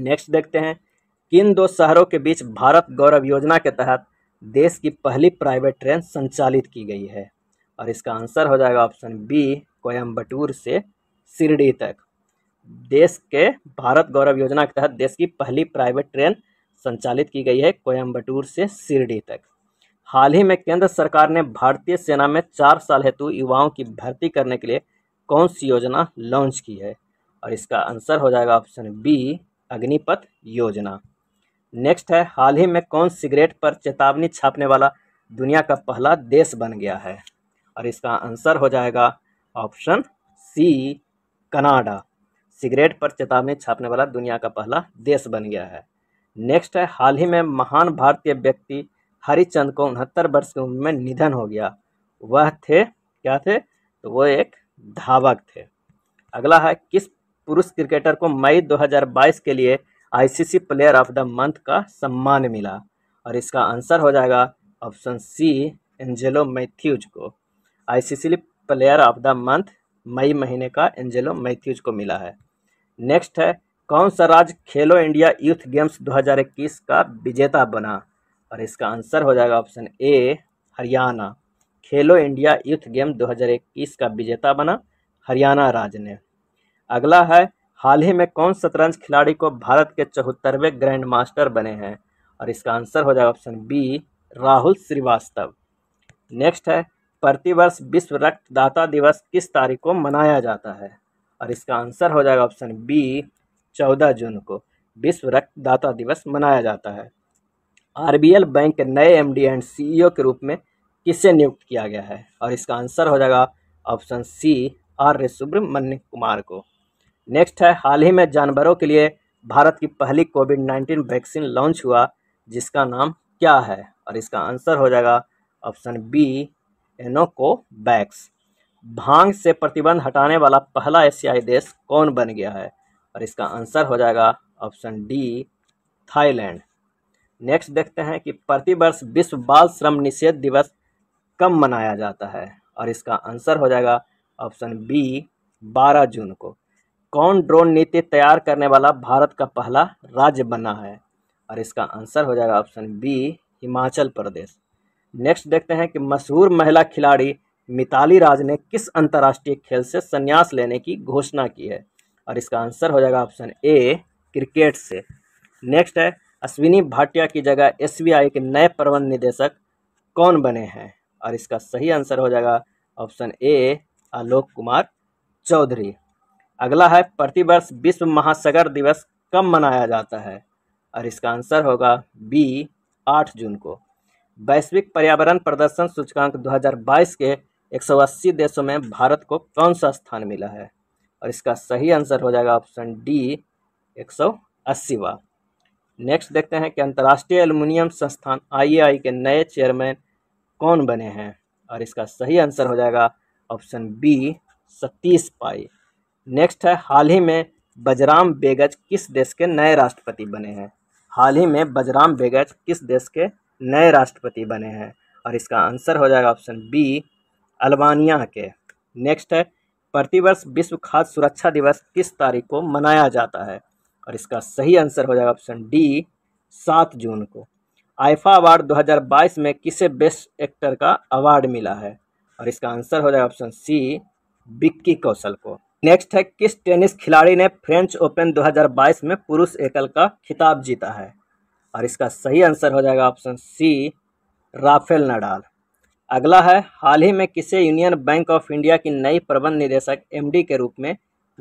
नेक्स्ट देखते हैं किन दो शहरों के बीच भारत गौरव योजना के तहत देश की पहली प्राइवेट ट्रेन संचालित की गई है और इसका आंसर हो जाएगा ऑप्शन बी कोयम्बटूर से शिरडी तक देश के भारत गौरव योजना के तहत देश की पहली प्राइवेट ट्रेन संचालित की गई है कोयम्बटूर से शिरडी तक हाल ही में केंद्र सरकार ने भारतीय सेना में चार साल हेतु युवाओं की भर्ती करने के लिए कौन सी योजना लॉन्च की है और इसका आंसर हो जाएगा ऑप्शन बी अग्निपथ योजना नेक्स्ट है हाल ही में कौन सिगरेट पर चेतावनी छापने वाला दुनिया का पहला देश बन गया है और इसका आंसर हो जाएगा ऑप्शन सी कनाडा सिगरेट पर चेतावनी छापने वाला दुनिया का पहला देश बन गया है नेक्स्ट है हाल ही में महान भारतीय व्यक्ति हरिचंद को उनहत्तर वर्ष की उम्र में निधन हो गया वह थे क्या थे तो वो एक धावक थे अगला है किस पुरुष क्रिकेटर को मई 2022 के लिए ICC player of the month का सम्मान मिला और इसका आंसर हो जाएगा ऑप्शन सी एंजेलो मैथ्यूज को ICC player of the month मई महीने का एंजेलो मैथ्यूज को मिला है नेक्स्ट है कौन सा राज्य खेलो इंडिया यूथ गेम्स 2021 का विजेता बना और इसका आंसर हो जाएगा ऑप्शन ए हरियाणा खेलो इंडिया यूथ गेम 2021 का विजेता बना हरियाणा राज्य ने अगला है हाल ही में कौन शतरंज खिलाड़ी को भारत के चौहत्तरवें ग्रैंड मास्टर बने हैं और इसका आंसर हो जाएगा option B Rahul Srivastava next है प्रतिवर्ष विश्व रक्तदाता दिवस किस तारीख को मनाया जाता है और इसका आंसर हो जाएगा ऑप्शन बी चौदह जून को विश्व रक्तदाता दिवस मनाया जाता है आर बैंक के नए एम एंड सी के रूप में किसे नियुक्त किया गया है और इसका आंसर हो जाएगा option C R Subramanya Kumar को नेक्स्ट है हाल ही में जानवरों के लिए भारत की पहली कोविड नाइन्टीन वैक्सीन लॉन्च हुआ जिसका नाम क्या है और इसका आंसर हो जाएगा ऑप्शन बी बैक्स भांग से प्रतिबंध हटाने वाला पहला एशियाई देश कौन बन गया है और इसका आंसर हो जाएगा ऑप्शन डी थाईलैंड नेक्स्ट देखते हैं कि प्रतिवर्ष विश्व बाल श्रम निषेध दिवस कब मनाया जाता है और इसका आंसर हो जाएगा ऑप्शन बी बारह जून को कौन ड्रोन नीति तैयार करने वाला भारत का पहला राज्य बना है और इसका आंसर हो जाएगा option B Himachal Pradesh next देखते हैं कि मशहूर महिला खिलाड़ी मिताली राज ने किस अंतर्राष्ट्रीय खेल से संन्यास लेने की घोषणा की है और इसका आंसर हो जाएगा ऑप्शन ए क्रिकेट से नेक्स्ट है अश्विनी भाटिया की जगह एस के नए प्रबंध निदेशक कौन बने हैं और इसका सही आंसर हो जाएगा ऑप्शन ए आलोक कुमार चौधरी अगला है प्रतिवर्ष विश्व महासागर दिवस कब मनाया जाता है और इसका आंसर होगा बी आठ जून को वैश्विक पर्यावरण प्रदर्शन सूचकांक 2022 के 180 देशों में भारत को कौन सा स्थान मिला है और इसका सही आंसर हो जाएगा ऑप्शन डी एक सौ अस्सीवा नेक्स्ट देखते हैं कि अंतर्राष्ट्रीय एल्युमिनियम संस्थान आईएआई के नए चेयरमैन कौन बने हैं और इसका सही आंसर हो जाएगा option B Satish Pai next है हाल ही में बजराम बेगज किस देश के नए राष्ट्रपति बने हैं हाल ही में बजराम बेगज किस देश के नए राष्ट्रपति बने हैं और इसका आंसर हो जाएगा ऑप्शन बी अल्बानिया के नेक्स्ट है प्रतिवर्ष विश्व खाद्य सुरक्षा दिवस किस तारीख को मनाया जाता है और इसका सही आंसर हो जाएगा ऑप्शन डी सात जून को आइफा अवार्ड 2022 में किसे बेस्ट एक्टर का अवार्ड मिला है और इसका आंसर हो जाएगा ऑप्शन सी बिक्की कौशल को नेक्स्ट है किस टेनिस खिलाड़ी ने फ्रेंच ओपन 2022 में पुरुष एकल का खिताब जीता है और इसका सही आंसर हो जाएगा ऑप्शन सी राफेल नडाल अगला है हाल ही में किसे यूनियन बैंक ऑफ इंडिया की नई प्रबंध निदेशक एमडी के रूप में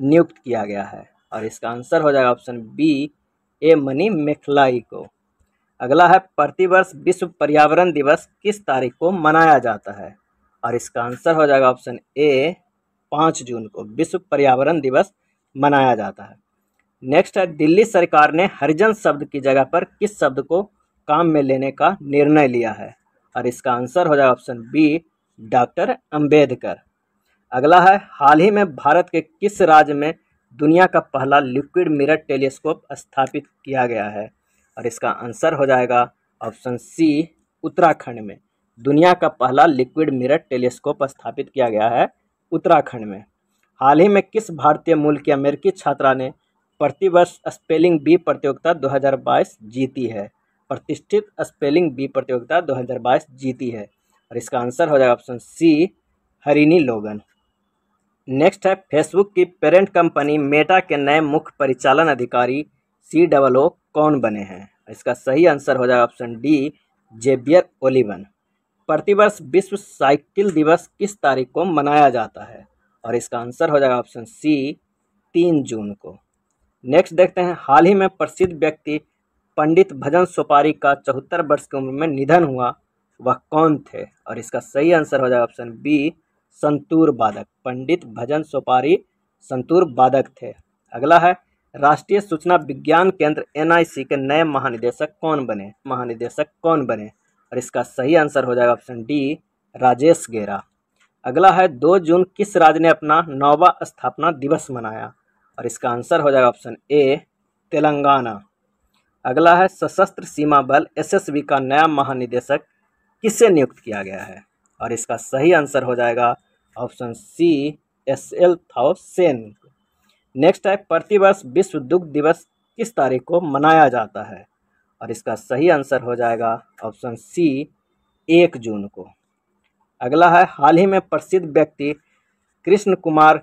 नियुक्त किया गया है और इसका आंसर हो जाएगा option B A Manimekalai को अगला है प्रतिवर्ष विश्व पर्यावरण दिवस किस तारीख को मनाया जाता है और इसका आंसर हो जाएगा ऑप्शन ए पाँच जून को विश्व पर्यावरण दिवस मनाया जाता है नेक्स्ट है दिल्ली सरकार ने हरिजन शब्द की जगह पर किस शब्द को काम में लेने का निर्णय लिया है और इसका आंसर हो जाएगा ऑप्शन बी डॉक्टर अंबेडकर अगला है हाल ही में भारत के किस राज्य में दुनिया का पहला लिक्विड मिरर टेलीस्कोप स्थापित किया गया है और इसका आंसर हो जाएगा ऑप्शन सी उत्तराखंड में दुनिया का पहला लिक्विड मिरर टेलीस्कोप स्थापित किया गया है उत्तराखंड में हाल ही में किस भारतीय मूल की अमेरिकी छात्रा ने प्रतिवर्ष स्पेलिंग बी प्रतियोगिता 2022 जीती है प्रतिष्ठित स्पेलिंग बी प्रतियोगिता 2022 जीती है और इसका आंसर हो जाएगा ऑप्शन सी हरिनी लोगन नेक्स्ट है फेसबुक की पेरेंट कंपनी मेटा के नए मुख्य परिचालन अधिकारी सी डबल ओ कौन बने हैं इसका सही आंसर हो जाएगा ऑप्शन डी जेबियर ओलिवन प्रतिवर्ष विश्व साइकिल दिवस किस तारीख को मनाया जाता है और इसका आंसर हो जाएगा ऑप्शन सी तीन जून को नेक्स्ट देखते हैं हाल ही में प्रसिद्ध व्यक्ति पंडित भजन सोपारी का चौहत्तर वर्ष की उम्र में निधन हुआ वह कौन थे और इसका सही आंसर हो जाएगा ऑप्शन बी संतूर बादक पंडित भजन सोपारी संतूर बादक थे अगला है राष्ट्रीय सूचना विज्ञान केंद्र एनआईसी के नए महानिदेशक कौन बने महानिदेशक कौन बने और इसका सही आंसर हो जाएगा ऑप्शन डी राजेश गेरा अगला है दो जून किस राज्य ने अपना नौवा स्थापना दिवस मनाया और इसका आंसर हो जाएगा ऑप्शन ए तेलंगाना अगला है सशस्त्र सीमा बल एसएसबी का नया महानिदेशक किससे नियुक्त किया गया है और इसका सही आंसर हो जाएगा option C S L Thaosen next है प्रतिवर्ष विश्व दुग्ध दिवस किस तारीख को मनाया जाता है और इसका सही आंसर हो जाएगा ऑप्शन सी एक जून को अगला है हाल ही में प्रसिद्ध व्यक्ति कृष्ण कुमार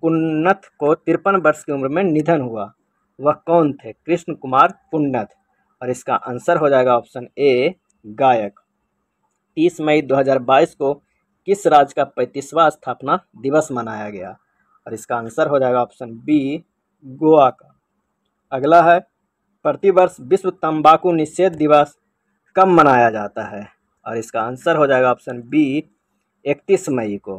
कुन्नत को तिरपन वर्ष की उम्र में निधन हुआ वह कौन थे कृष्ण कुमार कुन्नत और इसका आंसर हो जाएगा ऑप्शन ए गायक 30 मई 2022 को किस राज्य का पैंतीसवा स्थापना दिवस मनाया गया और इसका आंसर हो जाएगा ऑप्शन बी गोवा का अगला है प्रतिवर्ष विश्व तंबाकू निषेध दिवस कब मनाया जाता है और इसका आंसर हो जाएगा ऑप्शन बी इकतीस मई को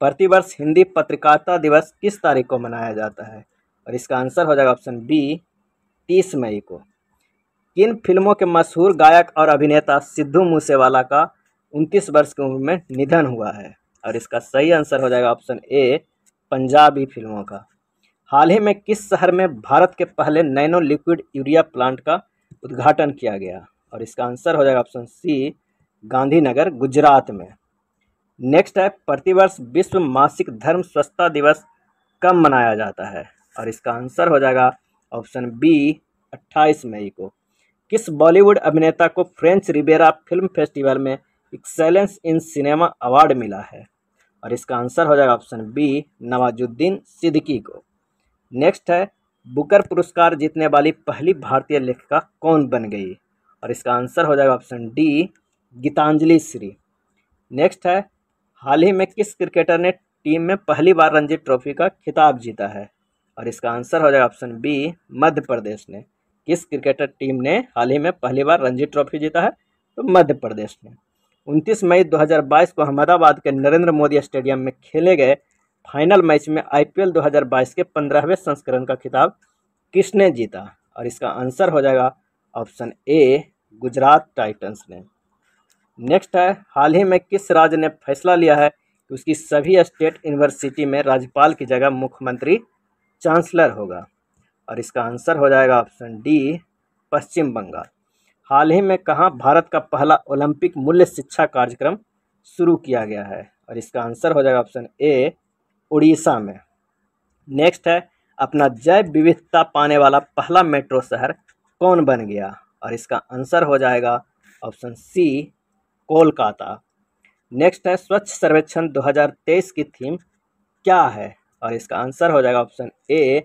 प्रतिवर्ष हिंदी पत्रकारिता दिवस किस तारीख को मनाया जाता है और इसका आंसर हो जाएगा ऑप्शन बी तीस मई को किन फिल्मों के मशहूर गायक और अभिनेता सिद्धू मूसेवाला का उनतीस वर्ष की उम्र में निधन हुआ है और इसका सही आंसर हो जाएगा ऑप्शन ए पंजाबी फिल्मों का हाल ही में किस शहर में भारत के पहले नैनो लिक्विड यूरिया प्लांट का उद्घाटन किया गया और इसका आंसर हो जाएगा ऑप्शन सी गांधीनगर गुजरात में नेक्स्ट है प्रतिवर्ष विश्व मासिक धर्म स्वच्छता दिवस कब मनाया जाता है और इसका आंसर हो जाएगा ऑप्शन बी 28 मई को किस बॉलीवुड अभिनेता को फ्रेंच रिबेरा फिल्म फेस्टिवल में एक्सेलेंस इन सिनेमा अवार्ड मिला है और इसका आंसर हो जाएगा ऑप्शन बी नवाजुद्दीन सिद्दीकी को नेक्स्ट है बुकर पुरस्कार जीतने वाली पहली भारतीय लेखिका कौन बन गई और इसका आंसर हो जाएगा option D Geetanjali Shree next है हाल ही में किस क्रिकेटर ने टीम में पहली बार रणजी ट्रॉफी का खिताब जीता है और इसका आंसर हो जाएगा ऑप्शन बी मध्य प्रदेश ने किस क्रिकेटर टीम ने हाल ही में पहली बार रणजी ट्रॉफी जीता है तो मध्य प्रदेश ने 29 मई 2022 को अहमदाबाद के नरेंद्र मोदी स्टेडियम में खेले गए फाइनल मैच में आईपीएल 2022 के पंद्रहवें संस्करण का खिताब किसने जीता और इसका आंसर हो जाएगा ऑप्शन ए गुजरात टाइटंस ने नेक्स्ट है हाल ही में किस राज्य ने फैसला लिया है कि उसकी सभी स्टेट यूनिवर्सिटी में राज्यपाल की जगह मुख्यमंत्री चांसलर होगा और इसका आंसर हो जाएगा ऑप्शन डी पश्चिम बंगाल हाल ही में कहाँ भारत का पहला ओलंपिक मूल्य शिक्षा कार्यक्रम शुरू किया गया है और इसका आंसर हो जाएगा ऑप्शन ए उड़ीसा में नेक्स्ट है अपना जैव विविधता पाने वाला पहला मेट्रो शहर कौन बन गया और इसका आंसर हो जाएगा ऑप्शन सी कोलकाता नेक्स्ट है स्वच्छ सर्वेक्षण 2023 की थीम क्या है और इसका आंसर हो जाएगा option A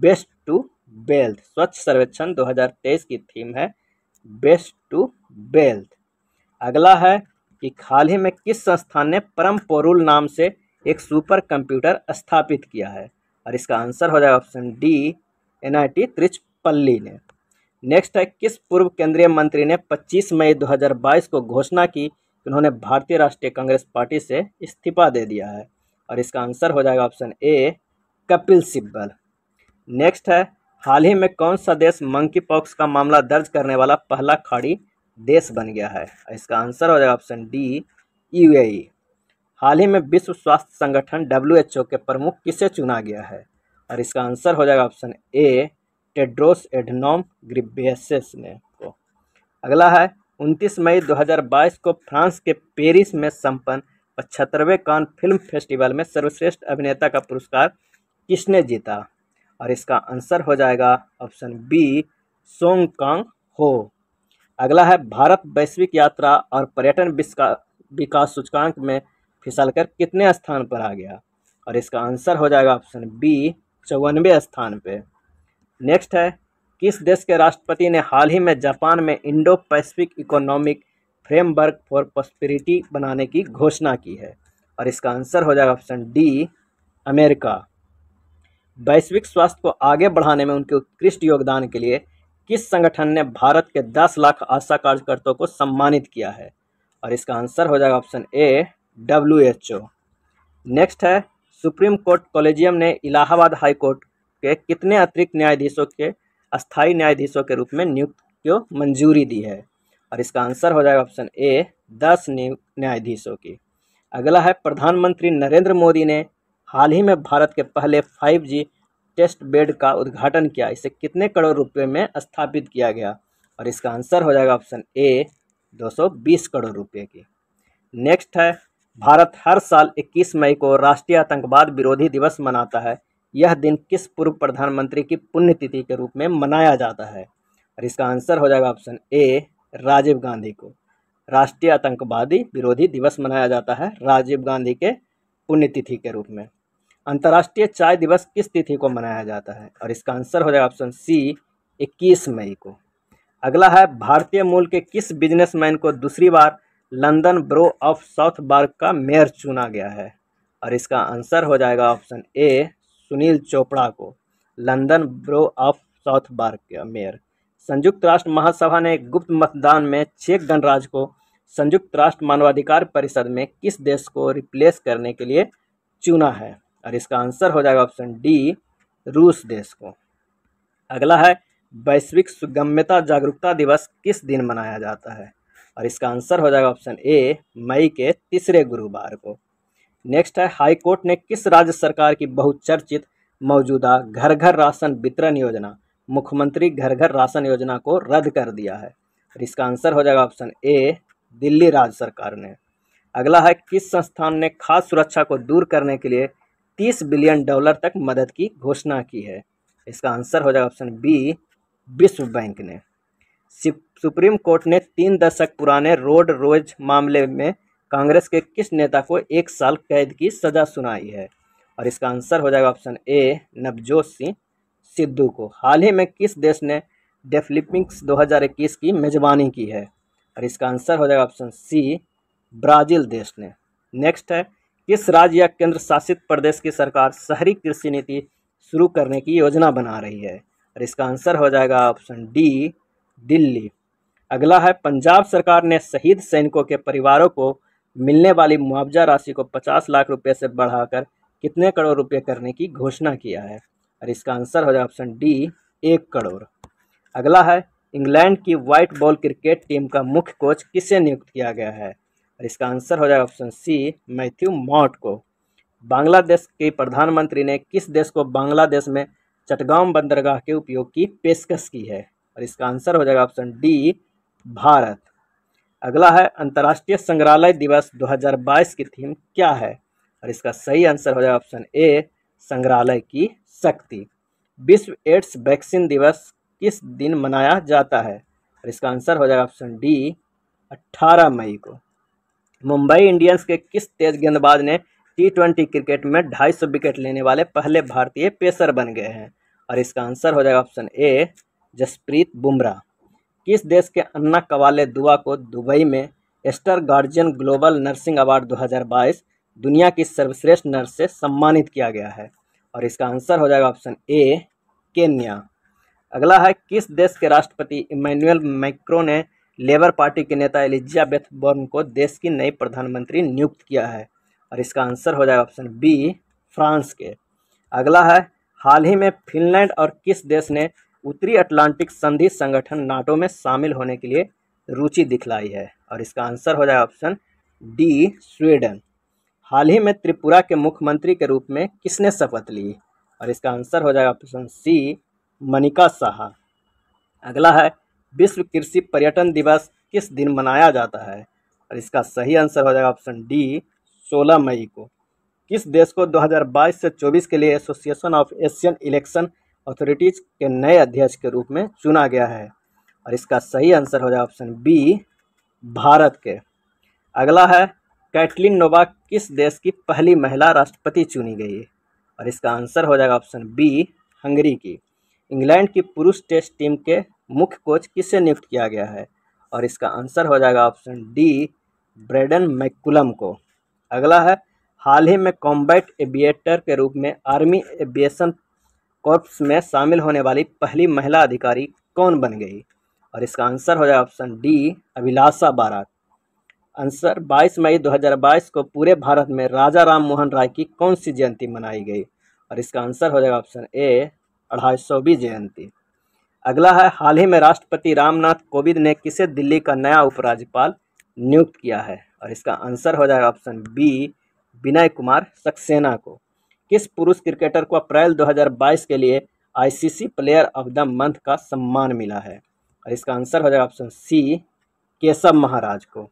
waste to wealth Swachh Survekshan 2023 की थीम है बेस्ट टू बेल्थ अगला है कि हाल ही में किस संस्थान ने परम पोरुल नाम से एक सुपर कंप्यूटर स्थापित किया है और इसका आंसर हो जाएगा option D N I T Tiruchirappalli ने नेक्स्ट है किस पूर्व केंद्रीय मंत्री ने 25 मई 2022 को घोषणा की कि उन्होंने भारतीय राष्ट्रीय कांग्रेस पार्टी से इस्तीफा दे दिया है और इसका आंसर हो जाएगा option A Kapil Sibal next है हाल ही में कौन सा देश मंकी पॉक्स का मामला दर्ज करने वाला पहला खाड़ी देश बन गया है इसका आंसर हो जाएगा ऑप्शन डी यू हाल ही में विश्व स्वास्थ्य संगठन डब्ल्यू के प्रमुख किसे चुना गया है और इसका आंसर हो जाएगा option A Tedros Adhanom Ghebreyesus ने को अगला है 29 मई 2022 को फ्रांस के पेरिस में संपन्न पचहत्तरवें कान फिल्म फेस्टिवल में सर्वश्रेष्ठ अभिनेता का पुरस्कार किसने जीता और इसका आंसर हो जाएगा ऑप्शन बी सोंग कांग हो अगला है भारत वैश्विक यात्रा और पर्यटन विकास सूचकांक में फिसल कर कितने स्थान पर आ गया और इसका आंसर हो जाएगा ऑप्शन बी चौवनवे स्थान पे नेक्स्ट है किस देश के राष्ट्रपति ने हाल ही में जापान में Indo Pacific economic framework for prosperity बनाने की घोषणा की है और इसका आंसर हो जाएगा ऑप्शन डी अमेरिका वैश्विक स्वास्थ्य को आगे बढ़ाने में उनके उत्कृष्ट योगदान के लिए किस संगठन ने भारत के 10 लाख आशा कार्यकर्ताओं को सम्मानित किया है और इसका आंसर हो जाएगा ऑप्शन ए डब्ल्यू नेक्स्ट है सुप्रीम कोर्ट कॉलेजियम ने इलाहाबाद हाई कोर्ट के कितने अतिरिक्त न्यायाधीशों के अस्थायी न्यायाधीशों के रूप में नियुक्त को मंजूरी दी है और इसका आंसर हो जाएगा ऑप्शन ए दस न्यायाधीशों की अगला है प्रधानमंत्री नरेंद्र मोदी ने हाल ही में भारत के पहले जी टेस्ट बेड का उद्घाटन किया इसे कितने करोड़ रुपए में स्थापित किया गया और इसका आंसर हो जाएगा ऑप्शन ए 220 करोड़ रुपए की नेक्स्ट है भारत हर साल 21 मई को राष्ट्रीय आतंकवाद विरोधी दिवस मनाता है यह दिन किस पूर्व प्रधानमंत्री की पुण्यतिथि के रूप में मनाया जाता है और इसका आंसर हो जाएगा ऑप्शन ए राजीव गांधी को राष्ट्रीय आतंकवादी विरोधी दिवस मनाया जाता है राजीव गांधी के पुण्यतिथि के रूप में अंतर्राष्ट्रीय चाय दिवस किस तिथि को मनाया जाता है और इसका आंसर हो जाएगा ऑप्शन सी इक्कीस मई को अगला है भारतीय मूल के किस बिजनेसमैन को दूसरी बार लंदन ब्रो ऑफ बार्क का मेयर चुना गया है और इसका आंसर हो जाएगा ऑप्शन ए सुनील चोपड़ा को लंदन ब्रो ऑफ बार्क का मेयर संयुक्त राष्ट्र महासभा ने गुप्त मतदान में चेक गणराज को संयुक्त राष्ट्र मानवाधिकार परिषद में किस देश को रिप्लेस करने के लिए चुना है और इसका आंसर हो जाएगा ऑप्शन डी रूस देश को अगला है वैश्विक सुगम्यता जागरूकता दिवस किस दिन मनाया जाता है और इसका आंसर हो जाएगा ऑप्शन ए मई के तीसरे गुरुवार को नेक्स्ट है हाई कोर्ट ने किस राज्य सरकार की बहुचर्चित मौजूदा घर घर राशन वितरण योजना मुख्यमंत्री घर घर राशन योजना को रद्द कर दिया है और इसका आंसर हो जाएगा ऑप्शन ए दिल्ली राज्य सरकार ने अगला है किस संस्थान ने खाद्य सुरक्षा को दूर करने के लिए 30 बिलियन डॉलर तक मदद की घोषणा की है इसका आंसर हो जाएगा ऑप्शन बी विश्व बैंक ने सुप्रीम कोर्ट ने तीन दशक पुराने रोड रोज मामले में कांग्रेस के किस नेता को एक साल कैद की सजा सुनाई है और इसका आंसर हो जाएगा ऑप्शन ए नवजोत सिंह सिद्धू को हाल ही में किस देश ने डेफलिपिंग्स 2021 की मेजबानी की है और इसका आंसर हो जाएगा ऑप्शन सी ब्राज़ील देश ने नेक्स्ट है किस राज्य या केंद्र शासित प्रदेश की सरकार शहरी कृषि नीति शुरू करने की योजना बना रही है और इसका आंसर हो जाएगा ऑप्शन डी दिल्ली अगला है पंजाब सरकार ने शहीद सैनिकों के परिवारों को मिलने वाली मुआवजा राशि को 50 लाख रुपए से बढ़ाकर कितने करोड़ रुपए करने की घोषणा किया है और इसका आंसर हो जाए ऑप्शन डी एक करोड़ अगला है इंग्लैंड की व्हाइट बॉल क्रिकेट टीम का मुख्य कोच किसे नियुक्त किया गया है और इसका आंसर हो जाए ऑप्शन सी मैथ्यू मॉट को बांग्लादेश के प्रधानमंत्री ने किस देश को बांग्लादेश में चटगांव बंदरगाह के उपयोग की पेशकश की है और इसका आंसर हो जाएगा ऑप्शन डी भारत अगला है अंतर्राष्ट्रीय संग्रहालय दिवस 2022 की थीम क्या है और इसका सही आंसर हो जाएगा ऑप्शन ए संग्रहालय की शक्ति विश्व एड्स वैक्सीन दिवस किस दिन मनाया जाता है और इसका आंसर हो जाएगा ऑप्शन डी 18 मई को मुंबई इंडियंस के किस तेज गेंदबाज ने टी ट्वेंटी क्रिकेट में ढाई विकेट लेने वाले पहले भारतीय पेसर बन गए हैं और इसका आंसर हो जाएगा ऑप्शन ए जसप्रीत बुमराह किस देश के अन्ना कवाले दुआ को दुबई में Aster Guardian Global Nursing Award 2022 दुनिया की सर्वश्रेष्ठ नर्स से सम्मानित किया गया है और इसका आंसर हो जाएगा ऑप्शन ए केन्या अगला है किस देश के राष्ट्रपति इमैनुअल मैक्रो ने लेबर पार्टी के नेता एलिजाबेथ बॉर्न को देश की नई प्रधानमंत्री नियुक्त किया है और इसका आंसर हो जाएगा ऑप्शन बी फ्रांस के अगला है हाल ही में फिनलैंड और किस देश ने उत्तरी अटलांटिक संधि संगठन नाटो में शामिल होने के लिए रुचि दिखलाई है और इसका आंसर हो जाएगा ऑप्शन डी स्वीडन हाल ही में त्रिपुरा के मुख्यमंत्री के रूप में किसने शपथ ली और इसका आंसर हो जाएगा ऑप्शन सी मनिका साहा अगला है विश्व कृषि पर्यटन दिवस किस दिन मनाया जाता है और इसका सही आंसर हो जाएगा ऑप्शन डी 16 मई को किस देश को 2022 से 24 के लिए association of Asian election authorities के नए अध्यक्ष के रूप में चुना गया है और इसका सही आंसर हो जाए ऑप्शन बी भारत के अगला है कैटलिन नोवाक किस देश की पहली महिला राष्ट्रपति चुनी गई और इसका आंसर हो जाएगा ऑप्शन बी हंगरी की इंग्लैंड की पुरुष टेस्ट टीम के मुख्य कोच किससे नियुक्त किया गया है और इसका आंसर हो जाएगा ऑप्शन डी ब्रेडन मैकुलम को अगला है हाल ही में कॉम्बैट एविएटर के रूप में आर्मी एविएशन कॉर्प्स में शामिल होने वाली पहली महिला अधिकारी कौन बन गई और इसका आंसर हो जाएगा ऑप्शन डी अभिलाषा बारात आंसर 22 मई 2022 को पूरे भारत में राजा राम मोहन राय की कौन सी जयंती मनाई गई और इसका आंसर हो जाएगा ऑप्शन ए अढ़ाई जयंती अगला है हाल ही में राष्ट्रपति रामनाथ कोविंद ने किसे दिल्ली का नया उपराज्यपाल नियुक्त किया है और इसका आंसर हो जाएगा ऑप्शन बी विनय कुमार सक्सेना को किस पुरुष क्रिकेटर को अप्रैल 2022 के लिए ICC player of the month का सम्मान मिला है और इसका आंसर हो जाएगा ऑप्शन सी केशव महाराज को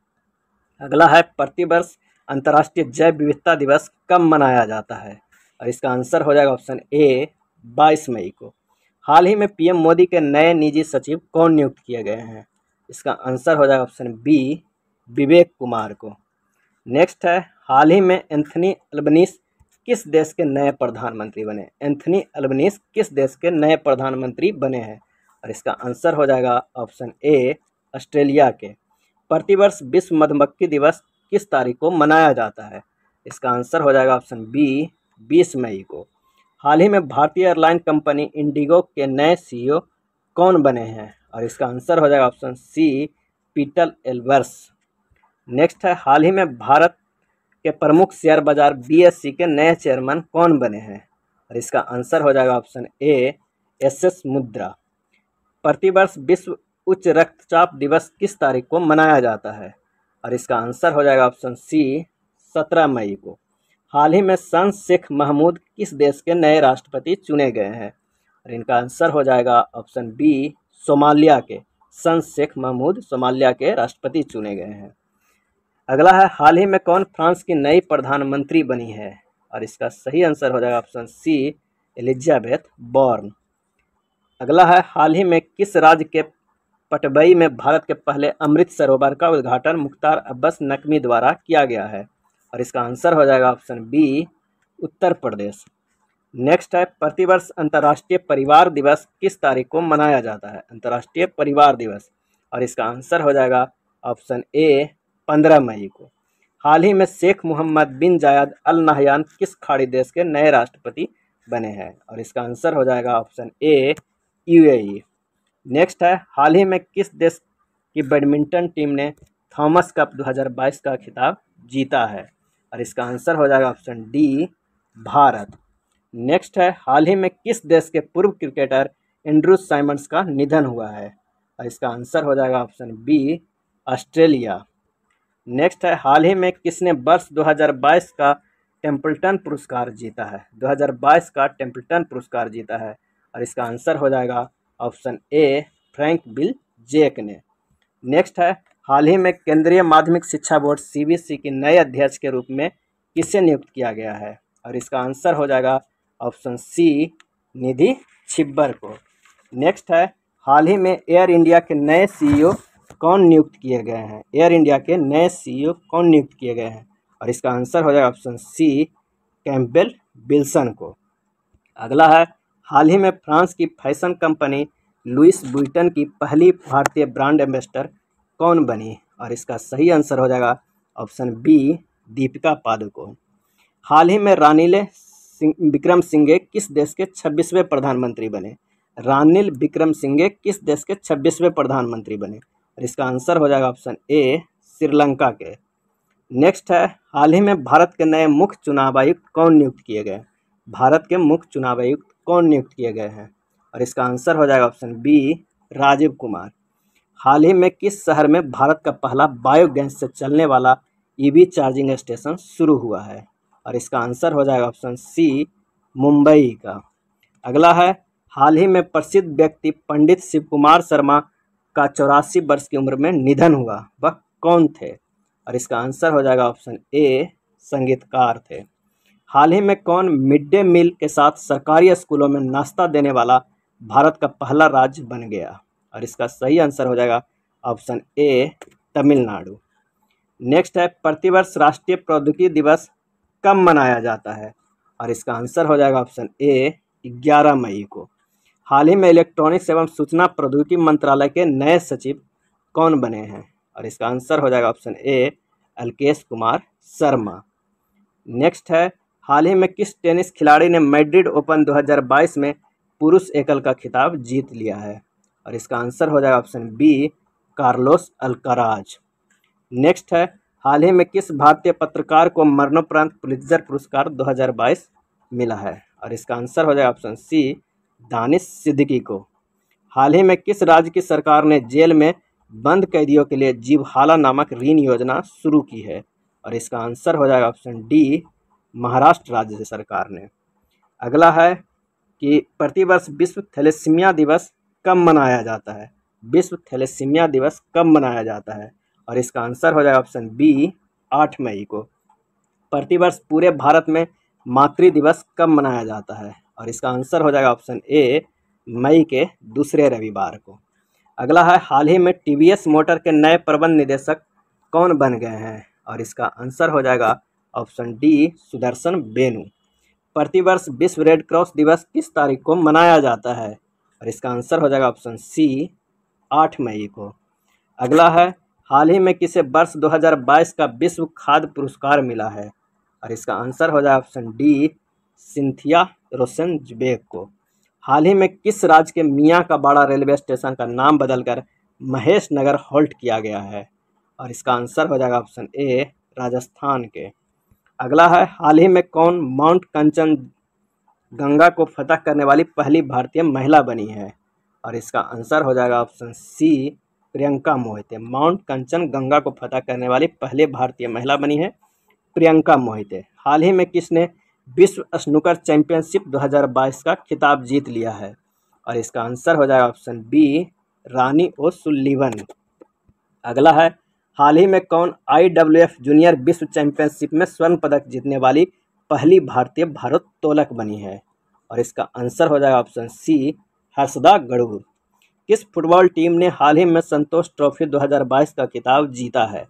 अगला है प्रतिवर्ष अंतर्राष्ट्रीय जैव विविधता दिवस कब मनाया जाता है और इसका आंसर हो जाएगा ऑप्शन ए बाईस मई को हाल ही में पीएम मोदी के नए निजी सचिव कौन नियुक्त किए गए हैं इसका आंसर हो जाएगा ऑप्शन बी विवेक कुमार को नेक्स्ट है हाल ही में एंथनी अल्बनीस किस देश के नए प्रधानमंत्री बने एंथनी अल्बनीस किस देश के नए प्रधानमंत्री बने हैं और इसका आंसर हो जाएगा ऑप्शन ए ऑस्ट्रेलिया के प्रतिवर्ष विश्व मधुमक्खी दिवस किस तारीख को मनाया जाता है इसका आंसर हो जाएगा ऑप्शन बी बीस मई को हाल ही में भारतीय एयरलाइन कंपनी इंडिगो के नए सी कौन बने हैं और इसका आंसर हो जाएगा option C Pieter Elbers next है हाल ही में भारत के प्रमुख शेयर बाजार बीएससी के नए चेयरमैन कौन बने हैं और इसका आंसर हो जाएगा ऑप्शन ए एस एस मुद्रा प्रतिवर्ष विश्व उच्च रक्तचाप दिवस किस तारीख को मनाया जाता है और इसका आंसर हो जाएगा ऑप्शन सी सत्रह मई को हाल ही में सन शेख महमूद किस देश के नए राष्ट्रपति चुने गए हैं और इनका आंसर हो जाएगा ऑप्शन बी सोमालिया के सन शेख महमूद सोमालिया के राष्ट्रपति चुने गए हैं अगला है हाल ही में कौन फ्रांस की नई प्रधानमंत्री बनी है और इसका सही आंसर हो जाएगा ऑप्शन सी एलिजाबेथ बॉर्न अगला है हाल ही में किस राज्य के पटबई में भारत के पहले अमृत सरोवर का उद्घाटन मुख्तार अब्बास नकवी द्वारा किया गया है और इसका आंसर हो जाएगा option B Uttar Pradesh next है प्रतिवर्ष अंतर्राष्ट्रीय परिवार दिवस किस तारीख को मनाया जाता है अंतर्राष्ट्रीय परिवार दिवस और इसका आंसर हो जाएगा ऑप्शन ए पंद्रह मई को हाल ही में शेख मोहम्मद बिन जायद अल नहयान किस खाड़ी देश के नए राष्ट्रपति बने हैं और इसका आंसर हो जाएगा ऑप्शन ए यूएई नेक्स्ट है हाल ही में किस देश की बैडमिंटन टीम ने थॉमस कप 2022 का खिताब जीता है और इसका आंसर हो जाएगा ऑप्शन डी भारत नेक्स्ट है हाल ही में किस देश के पूर्व क्रिकेटर एंड्रू साइमंड्स का निधन हुआ है और इसका आंसर हो जाएगा ऑप्शन बी ऑस्ट्रेलिया नेक्स्ट है हाल ही में किसने वर्ष 2022 का टेम्पल्टन पुरस्कार जीता है 2022 का टेम्पल्टन पुरस्कार जीता है और इसका आंसर हो जाएगा ऑप्शन ए फ्रैंक बिल जेक ने नेक्स्ट है हाल ही में केंद्रीय माध्यमिक शिक्षा बोर्ड सीबीएसई के नए अध्यक्ष के रूप में किसे नियुक्त किया गया है और इसका आंसर हो जाएगा ऑप्शन सी निधि छिब्बर को नेक्स्ट है हाल ही में एयर इंडिया के नए सीईओ कौन नियुक्त किए गए हैं एयर इंडिया के नए सीईओ e कौन नियुक्त किए गए हैं और इसका आंसर हो जाएगा ऑप्शन सी कैम्पबेल बिल्सन को अगला है हाल ही में फ्रांस की फैशन कंपनी लुइस बुइटन की पहली भारतीय ब्रांड एम्बेसडर कौन बनी और इसका सही आंसर हो जाएगा ऑप्शन बी दीपिका पादुकोण हाल ही में रानिल विक्रम सिंघे किस देश के छब्बीसवें प्रधानमंत्री बने रानिल विक्रम सिंघे किस देश के छब्बीसवें प्रधानमंत्री बने और इसका आंसर हो जाएगा ऑप्शन ए श्रीलंका के नेक्स्ट है हाल ही में भारत के नए मुख्य चुनाव आयुक्त कौन नियुक्त किए गए भारत के मुख्य चुनाव आयुक्त कौन नियुक्त किए गए हैं और इसका आंसर हो जाएगा ऑप्शन बी राजीव कुमार हाल ही में किस शहर में भारत का पहला बायोगैस से चलने वाला ईवी चार्जिंग स्टेशन शुरू हुआ है और इसका आंसर हो जाएगा ऑप्शन सी मुंबई का अगला है हाल ही में प्रसिद्ध व्यक्ति पंडित शिव कुमार शर्मा का चौरासी वर्ष की उम्र में निधन हुआ वह कौन थे और इसका आंसर हो जाएगा ऑप्शन ए संगीतकार थे हाल ही में कौन मिड डे मील के साथ सरकारी स्कूलों में नाश्ता देने वाला भारत का पहला राज्य बन गया और इसका सही आंसर हो जाएगा ऑप्शन ए तमिलनाडु नेक्स्ट है प्रतिवर्ष राष्ट्रीय प्रौद्योगिकी दिवस कब मनाया जाता है और इसका आंसर हो जाएगा ऑप्शन ए ग्यारह मई को हाल ही में इलेक्ट्रॉनिक्स एवं सूचना प्रौद्योगिकी मंत्रालय के नए सचिव कौन बने हैं और इसका आंसर हो जाएगा option A Alkesh Kumar Sharma next है हाल ही में किस टेनिस खिलाड़ी ने मैड्रिड ओपन 2022 में पुरुष एकल का खिताब जीत लिया है और इसका आंसर हो जाएगा option B Carlos Alcaraz next है हाल ही में किस भारतीय पत्रकार को मरणोपरांत पुलित्जर पुरस्कार 2022 मिला है और इसका आंसर हो जाएगा ऑप्शन सी दानिश सिद्दीकी को हाल ही में किस राज्य की सरकार ने जेल में बंद कैदियों के लिए जीवहाला नामक ऋण योजना शुरू की है और इसका आंसर हो जाएगा ऑप्शन डी महाराष्ट्र राज्य सरकार ने अगला है कि प्रतिवर्ष विश्व थैलेसीमिया दिवस कब मनाया जाता है विश्व थैलेसीमिया दिवस कब मनाया जाता है और इसका आंसर हो जाएगा ऑप्शन बी आठ मई को प्रतिवर्ष पूरे भारत में मातृ दिवस कब मनाया जाता है और इसका आंसर हो जाएगा ऑप्शन ए मई के दूसरे रविवार को अगला है हाल ही में टी मोटर के नए प्रबंध निदेशक कौन बन गए हैं और इसका आंसर हो जाएगा ऑप्शन डी सुदर्शन बेनू प्रतिवर्ष विश्व रेड क्रॉस दिवस किस तारीख को मनाया जाता है और इसका आंसर हो जाएगा ऑप्शन सी आठ मई को अगला है हाल ही में किसे वर्ष 2022 का विश्व खाद्य पुरस्कार मिला है और इसका आंसर हो जाएगा option D Cynthia Rosenzweig को हाल ही में किस राज्य के मियाँ का बाड़ा रेलवे स्टेशन का नाम बदलकर महेश नगर हॉल्ट किया गया है और इसका आंसर हो जाएगा ऑप्शन ए राजस्थान के अगला है हाल ही में कौन माउंट कंचन गंगा को फतह करने वाली पहली भारतीय महिला बनी है और इसका आंसर हो जाएगा option C Priyanka Mohite mount Kanchenjunga को फतह करने वाली पहली भारतीय महिला बनी है प्रियंका मोहिते हाल ही में किसने विश्व स्नूकर चैंपियनशिप 2022 का खिताब जीत लिया है और इसका आंसर हो जाएगा ऑप्शन बी रानी ओ सुल्लीवन अगला है हाल ही में कौन आई जूनियर विश्व चैंपियनशिप में स्वर्ण पदक जीतने वाली पहली भारतीय भारोत्तोलक बनी है और इसका आंसर हो जाएगा ऑप्शन सी हर्षदा गढ़ूर किस फुटबॉल टीम ने हाल ही में संतोष ट्रॉफी 2022 का किताब जीता है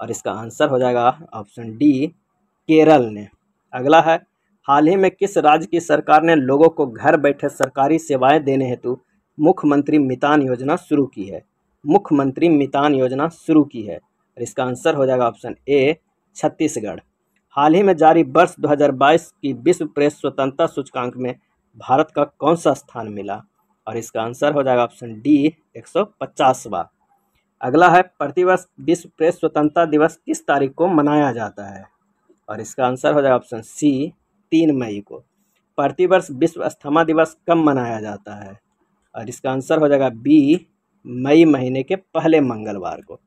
और इसका आंसर हो जाएगा ऑप्शन डी केरल ने अगला है हाल ही में किस राज्य की सरकार ने लोगों को घर बैठे सरकारी सेवाएं देने हेतु मुख्यमंत्री मितान योजना शुरू की है मुख्यमंत्री मितान योजना शुरू की है और इसका आंसर हो जाएगा ऑप्शन ए छत्तीसगढ़ हाल ही में जारी वर्ष 2022 की विश्व प्रेस स्वतंत्रता सूचकांक में भारत का कौन सा स्थान मिला और इसका आंसर हो जाएगा ऑप्शन डी एक सौ अगला है प्रतिवर्ष विश्व प्रेस स्वतंत्रता दिवस किस तारीख को मनाया जाता है और इसका आंसर हो जाएगा ऑप्शन सी तीन मई को प्रतिवर्ष विश्व अस्थमा दिवस कब मनाया जाता है और इसका आंसर हो जाएगा बी मई महीने के पहले मंगलवार को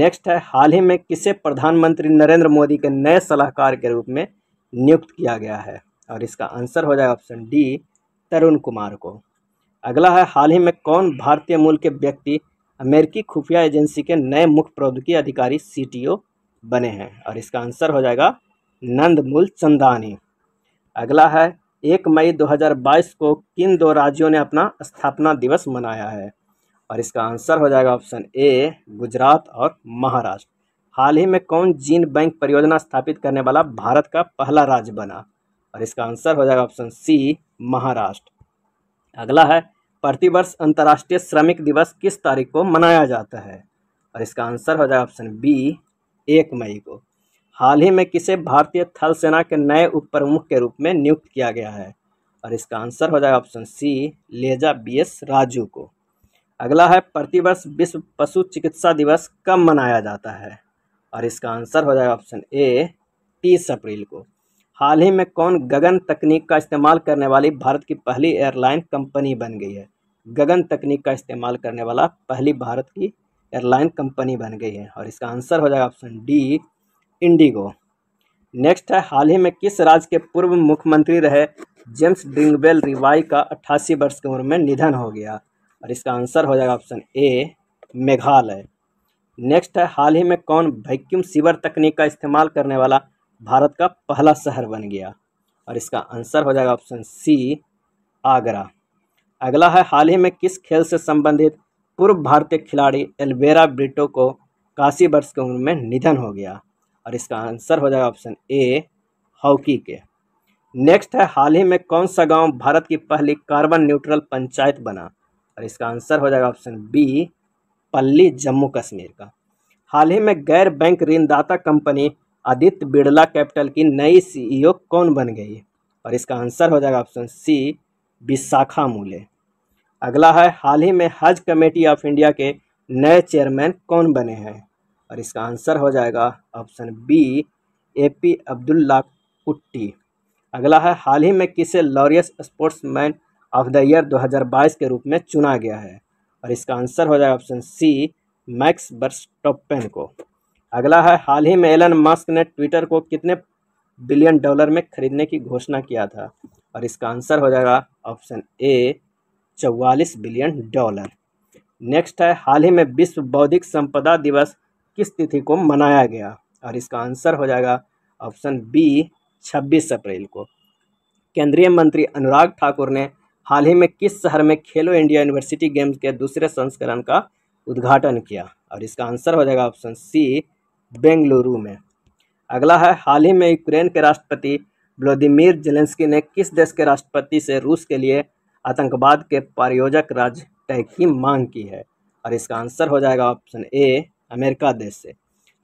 नेक्स्ट है हाल ही में किसे प्रधानमंत्री नरेंद्र मोदी के नए सलाहकार के रूप में नियुक्त किया गया है और इसका आंसर हो जाएगा ऑप्शन डी तरुण कुमार को अगला है हाल ही में कौन भारतीय मूल के व्यक्ति अमेरिकी खुफिया एजेंसी के नए मुख्य प्रौद्योगिकी अधिकारी सीटीओ बने हैं और इसका आंसर हो जाएगा नंदमूल चंदानी अगला है एक मई 2022 को किन दो राज्यों ने अपना स्थापना दिवस मनाया है और इसका आंसर हो जाएगा ऑप्शन ए गुजरात और महाराष्ट्र हाल ही में कौन जीन बैंक परियोजना स्थापित करने वाला भारत का पहला राज्य बना और इसका आंसर हो जाएगा ऑप्शन सी महाराष्ट्र अगला है प्रतिवर्ष अंतर्राष्ट्रीय श्रमिक दिवस किस तारीख को मनाया जाता है और इसका आंसर हो जाएगा ऑप्शन बी एक मई को हाल ही में किसे भारतीय थल सेना के नए उप प्रमुख के रूप में नियुक्त किया गया है और इसका आंसर हो जाएगा ऑप्शन सी लेजा बी एस राजू को अगला है प्रतिवर्ष विश्व पशु चिकित्सा दिवस कब मनाया जाता है और इसका आंसर हो जाएगा ऑप्शन ए तीस अप्रैल को हाल ही में कौन गगन तकनीक का इस्तेमाल करने वाली भारत की पहली एयरलाइन कंपनी बन गई है गगन तकनीक का इस्तेमाल करने वाला पहली भारत की एयरलाइन कंपनी बन गई है और इसका आंसर हो जाएगा ऑप्शन डी इंडिगो नेक्स्ट है हाल ही में किस राज्य के पूर्व मुख्यमंत्री रहे जेम्स ड्रिंगबेल रिवाई का अट्ठासी वर्ष की उम्र में निधन हो गया और इसका आंसर हो जाएगा ऑप्शन ए मेघालय नेक्स्ट है हाल ही में कौन वैक्यूम सीवर तकनीक का इस्तेमाल करने वाला भारत का पहला शहर बन गया और इसका आंसर हो जाएगा ऑप्शन सी आगरा अगला है हाल ही में किस खेल से संबंधित पूर्व भारतीय खिलाड़ी एल्वेरा ब्रिटो को काशी वर्ष की उम्र में निधन हो गया और इसका आंसर हो जाएगा ऑप्शन ए हॉकी के नेक्स्ट है हाल ही में कौन सा गांव भारत की पहली कार्बन न्यूट्रल पंचायत बना और इसका आंसर हो जाएगा ऑप्शन बी पल्ली जम्मू कश्मीर का हाल ही में गैर बैंक ऋणदाता कंपनी आदित्य बिड़ला कैपिटल की नई सीईओ कौन बन गई और इसका आंसर हो जाएगा ऑप्शन सी विशाखा मूले अगला है हाल ही में हज कमेटी ऑफ इंडिया के नए चेयरमैन कौन बने हैं और इसका आंसर हो जाएगा option B A P Abdullakutty अगला है हाल ही में किसे Laureus sportsman of the year 2022 के रूप में चुना गया है और इसका आंसर हो जाएगा ऑप्शन सी मैक्स बर्स टॉपेन को अगला है हाल ही में एलन मस्क ने ट्विटर को कितने बिलियन डॉलर में खरीदने की घोषणा किया था और इसका आंसर हो जाएगा ऑप्शन ए चौवालीस बिलियन डॉलर नेक्स्ट है हाल ही में विश्व बौद्धिक संपदा दिवस किस तिथि को मनाया गया और इसका आंसर हो जाएगा ऑप्शन बी 26 अप्रैल को केंद्रीय मंत्री अनुराग ठाकुर ने हाल ही में किस शहर में खेलो इंडिया यूनिवर्सिटी गेम्स के दूसरे संस्करण का उद्घाटन किया और इसका आंसर हो जाएगा ऑप्शन सी बेंगलुरु में अगला है हाल ही में यूक्रेन के राष्ट्रपति व्लोदिमिर जेलेंस्की ने किस देश के राष्ट्रपति से रूस के लिए आतंकवाद के प्रायोजक राज्य तय की मांग की है और इसका आंसर हो जाएगा ऑप्शन ए अमेरिका देश से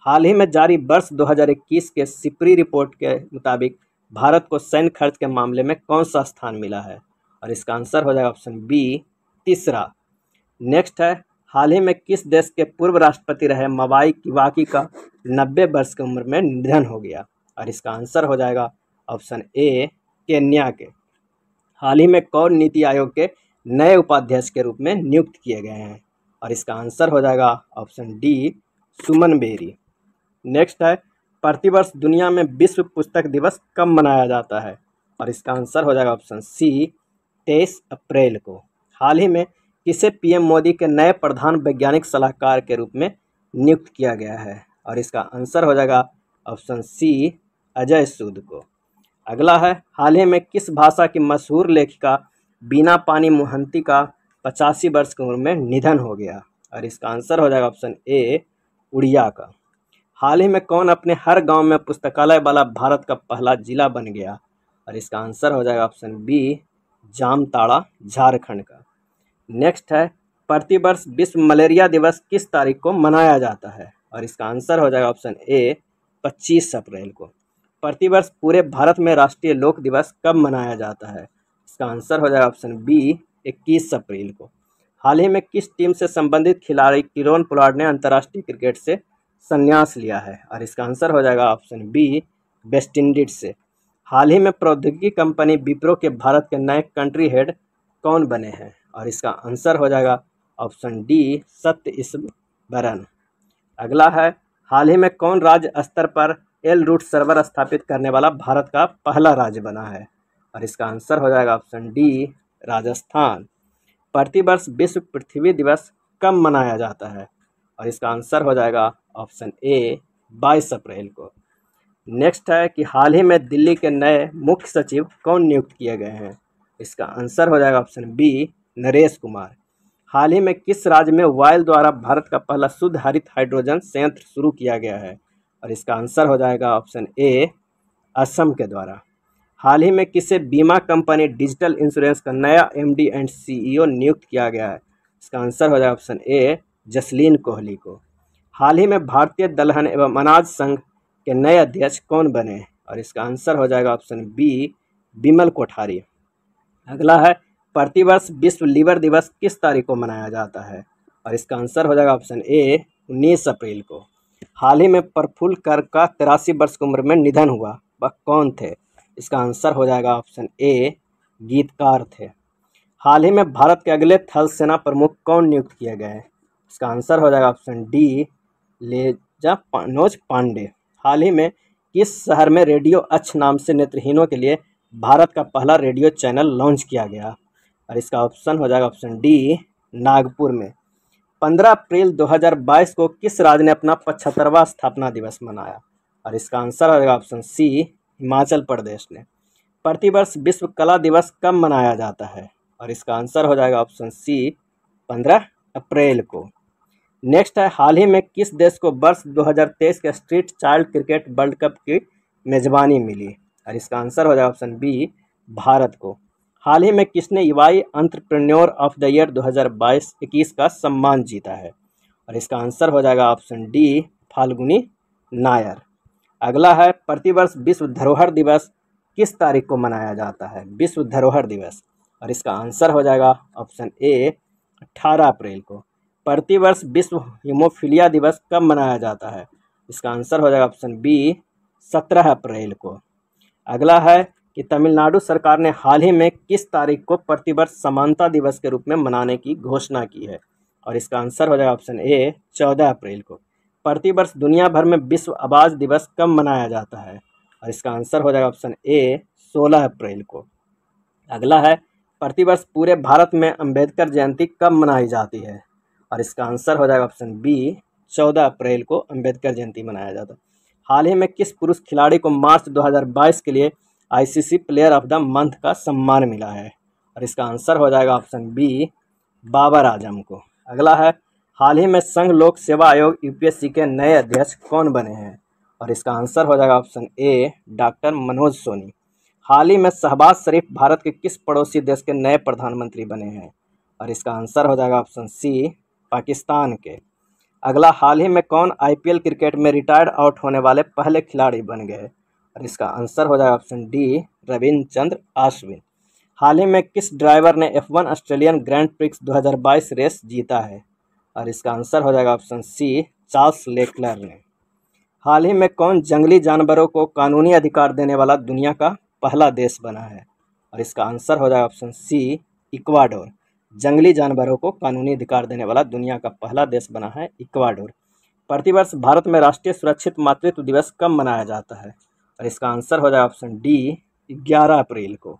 हाल ही में जारी वर्ष 2021 के सिपरी रिपोर्ट के मुताबिक भारत को सैन्य खर्च के मामले में कौन सा स्थान मिला है और इसका आंसर हो जाएगा ऑप्शन बी तीसरा नेक्स्ट है हाल ही में किस देश के पूर्व राष्ट्रपति रहे मवाई किवाकी का नब्बे वर्ष की उम्र में निधन हो गया और इसका आंसर हो जाएगा ऑप्शन ए केन्या के हाल ही में कौन नीति आयोग के नए उपाध्यक्ष के रूप में नियुक्त किए गए हैं और इसका आंसर हो जाएगा option D Suman Bery next है प्रतिवर्ष दुनिया में विश्व पुस्तक दिवस कब मनाया जाता है और इसका आंसर हो जाएगा ऑप्शन सी तेईस अप्रैल को हाल ही में किसे पीएम मोदी के नए प्रधान वैज्ञानिक सलाहकार के रूप में नियुक्त किया गया है और इसका आंसर हो जाएगा ऑप्शन सी अजय सूद को अगला है हाल ही में किस भाषा की मशहूर लेखिका बीना पानी मोहंती का पचासी वर्ष की उम्र में निधन हो गया और इसका आंसर हो जाएगा ऑप्शन ए उड़िया का हाल ही में कौन अपने हर गांव में पुस्तकालय वाला भारत का पहला जिला बन गया और इसका आंसर हो जाएगा ऑप्शन बी जामताड़ा झारखंड का नेक्स्ट है प्रतिवर्ष विश्व मलेरिया दिवस किस तारीख को मनाया जाता है और इसका आंसर हो जाएगा ऑप्शन ए 25 अप्रैल को प्रतिवर्ष पूरे भारत में राष्ट्रीय लोक दिवस कब मनाया जाता है इसका आंसर हो जाएगा ऑप्शन बी 21 अप्रैल को हाल ही में किस टीम से संबंधित खिलाड़ी किरोन पुलाड ने अंतर्राष्ट्रीय क्रिकेट से संन्यास लिया है और इसका आंसर हो जाएगा ऑप्शन बी वेस्ट इंडीज से हाल ही में प्रौद्योगिकी कंपनी विप्रो के भारत के नए कंट्री हेड कौन बने हैं और इसका आंसर हो जाएगा ऑप्शन डी सत्य इसबरन अगला है हाल ही में कौन राज्य स्तर पर एल रूट सर्वर स्थापित करने वाला भारत का पहला राज्य बना है और इसका आंसर हो जाएगा ऑप्शन डी राजस्थान प्रतिवर्ष विश्व पृथ्वी दिवस कब मनाया जाता है और इसका आंसर हो जाएगा ऑप्शन ए बाईस अप्रैल को नेक्स्ट है कि हाल ही में दिल्ली के नए मुख्य सचिव कौन नियुक्त किए गए हैं इसका आंसर हो जाएगा ऑप्शन बी नरेश कुमार हाल ही में किस राज्य में वायल द्वारा भारत का पहला शुद्ध हरित हाइड्रोजन संयंत्र शुरू किया गया है और इसका आंसर हो जाएगा ऑप्शन ए असम के द्वारा हाल ही में किसे बीमा कंपनी डिजिटल इंश्योरेंस का नया एमडी एंड सीईओ नियुक्त किया गया है इसका आंसर हो जाएगा ऑप्शन ए जसलीन कोहली को हाल ही में भारतीय दलहन एवं अनाज संघ के नए अध्यक्ष कौन बने और इसका आंसर हो जाएगा ऑप्शन बी बिमल कोठारी अगला है प्रतिवर्ष विश्व लीवर दिवस किस तारीख को मनाया जाता है और इसका आंसर हो जाएगा ऑप्शन ए उन्नीस अप्रैल को हाल ही में प्रफुल्ल कर का तिरासी वर्ष की उम्र में निधन हुआ वह कौन थे इसका आंसर हो जाएगा ऑप्शन ए गीतकार थे हाल ही में भारत के अगले थल सेना प्रमुख कौन नियुक्त किए गए इसका आंसर हो जाएगा ऑप्शन डी लेजा मनोज पांडे हाल ही में किस शहर में रेडियो अच्छ नाम से नेत्रहीनों के लिए भारत का पहला रेडियो चैनल लॉन्च किया गया और इसका ऑप्शन हो जाएगा ऑप्शन डी नागपुर में 15 अप्रैल 2022 को किस राज्य ने अपना पचहत्तरवा स्थापना दिवस मनाया और इसका आंसर हो जाएगा ऑप्शन सी हिमाचल प्रदेश ने प्रतिवर्ष विश्व कला दिवस कब मनाया जाता है और इसका आंसर हो जाएगा ऑप्शन सी पंद्रह अप्रैल को नेक्स्ट है हाल ही में किस देश को वर्ष 2023 के street child cricket world cup की मेजबानी मिली और इसका आंसर हो जाएगा ऑप्शन बी भारत को हाल ही में किसने युवाई अंतरप्रेन्योर ऑफ द ईयर 2022-21 का सम्मान जीता है और इसका आंसर हो जाएगा ऑप्शन डी फाल्गुनी नायर अगला है प्रतिवर्ष विश्व धरोहर दिवस किस तारीख को मनाया जाता है विश्व धरोहर दिवस और इसका आंसर हो जाएगा ऑप्शन ए अट्ठारह अप्रैल को प्रतिवर्ष विश्व हिमोफिलिया दिवस कब मनाया जाता है इसका आंसर हो जाएगा ऑप्शन बी सत्रह अप्रैल को अगला है कि तमिलनाडु सरकार ने हाल ही में किस तारीख को प्रतिवर्ष समानता दिवस के रूप में मनाने की घोषणा की है और इसका आंसर हो जाएगा ऑप्शन ए चौदह अप्रैल को प्रतिवर्ष दुनिया भर में विश्व आवाज़ दिवस कब मनाया जाता है और इसका आंसर हो जाएगा ऑप्शन ए 16 अप्रैल को अगला है प्रतिवर्ष पूरे भारत में अंबेडकर जयंती कब मनाई जाती है और इसका आंसर हो जाएगा ऑप्शन बी 14 अप्रैल को अंबेडकर जयंती मनाया जाता है हाल ही में किस पुरुष खिलाड़ी को मार्च 2022 के लिए ICC player of the month का सम्मान मिला है और इसका आंसर हो जाएगा ऑप्शन बी बाबर आजम को अगला है हाल ही में संघ लोक सेवा आयोग यूपीएससी के नए अध्यक्ष कौन बने हैं और इसका आंसर हो जाएगा option A doctor Manoj Soni हाल ही में शहबाज शरीफ भारत के किस पड़ोसी देश के नए प्रधानमंत्री बने हैं और इसका आंसर हो जाएगा ऑप्शन सी पाकिस्तान के अगला हाल ही में कौन आईपीएल क्रिकेट में रिटायर्ड आउट होने वाले पहले खिलाड़ी बन गए और इसका आंसर हो जाएगा ऑप्शन डी रविंद्र चंद्र आश्विन हाल ही में किस ड्राइवर ने F one Australian Grand Prix 2022 race जीता है और इसका आंसर हो जाएगा ऑप्शन सी चार्ल्स लेकलर ने हाल ही में कौन जंगली जानवरों को कानूनी अधिकार देने वाला दुनिया का पहला देश बना है और इसका आंसर हो जाएगा ऑप्शन सी इक्वाडोर जंगली जानवरों को कानूनी अधिकार देने वाला दुनिया का पहला देश बना है इक्वाडोर प्रतिवर्ष भारत में राष्ट्रीय सुरक्षित मातृत्व दिवस कब मनाया जाता है और इसका आंसर हो जाएगा ऑप्शन डी ग्यारह अप्रैल को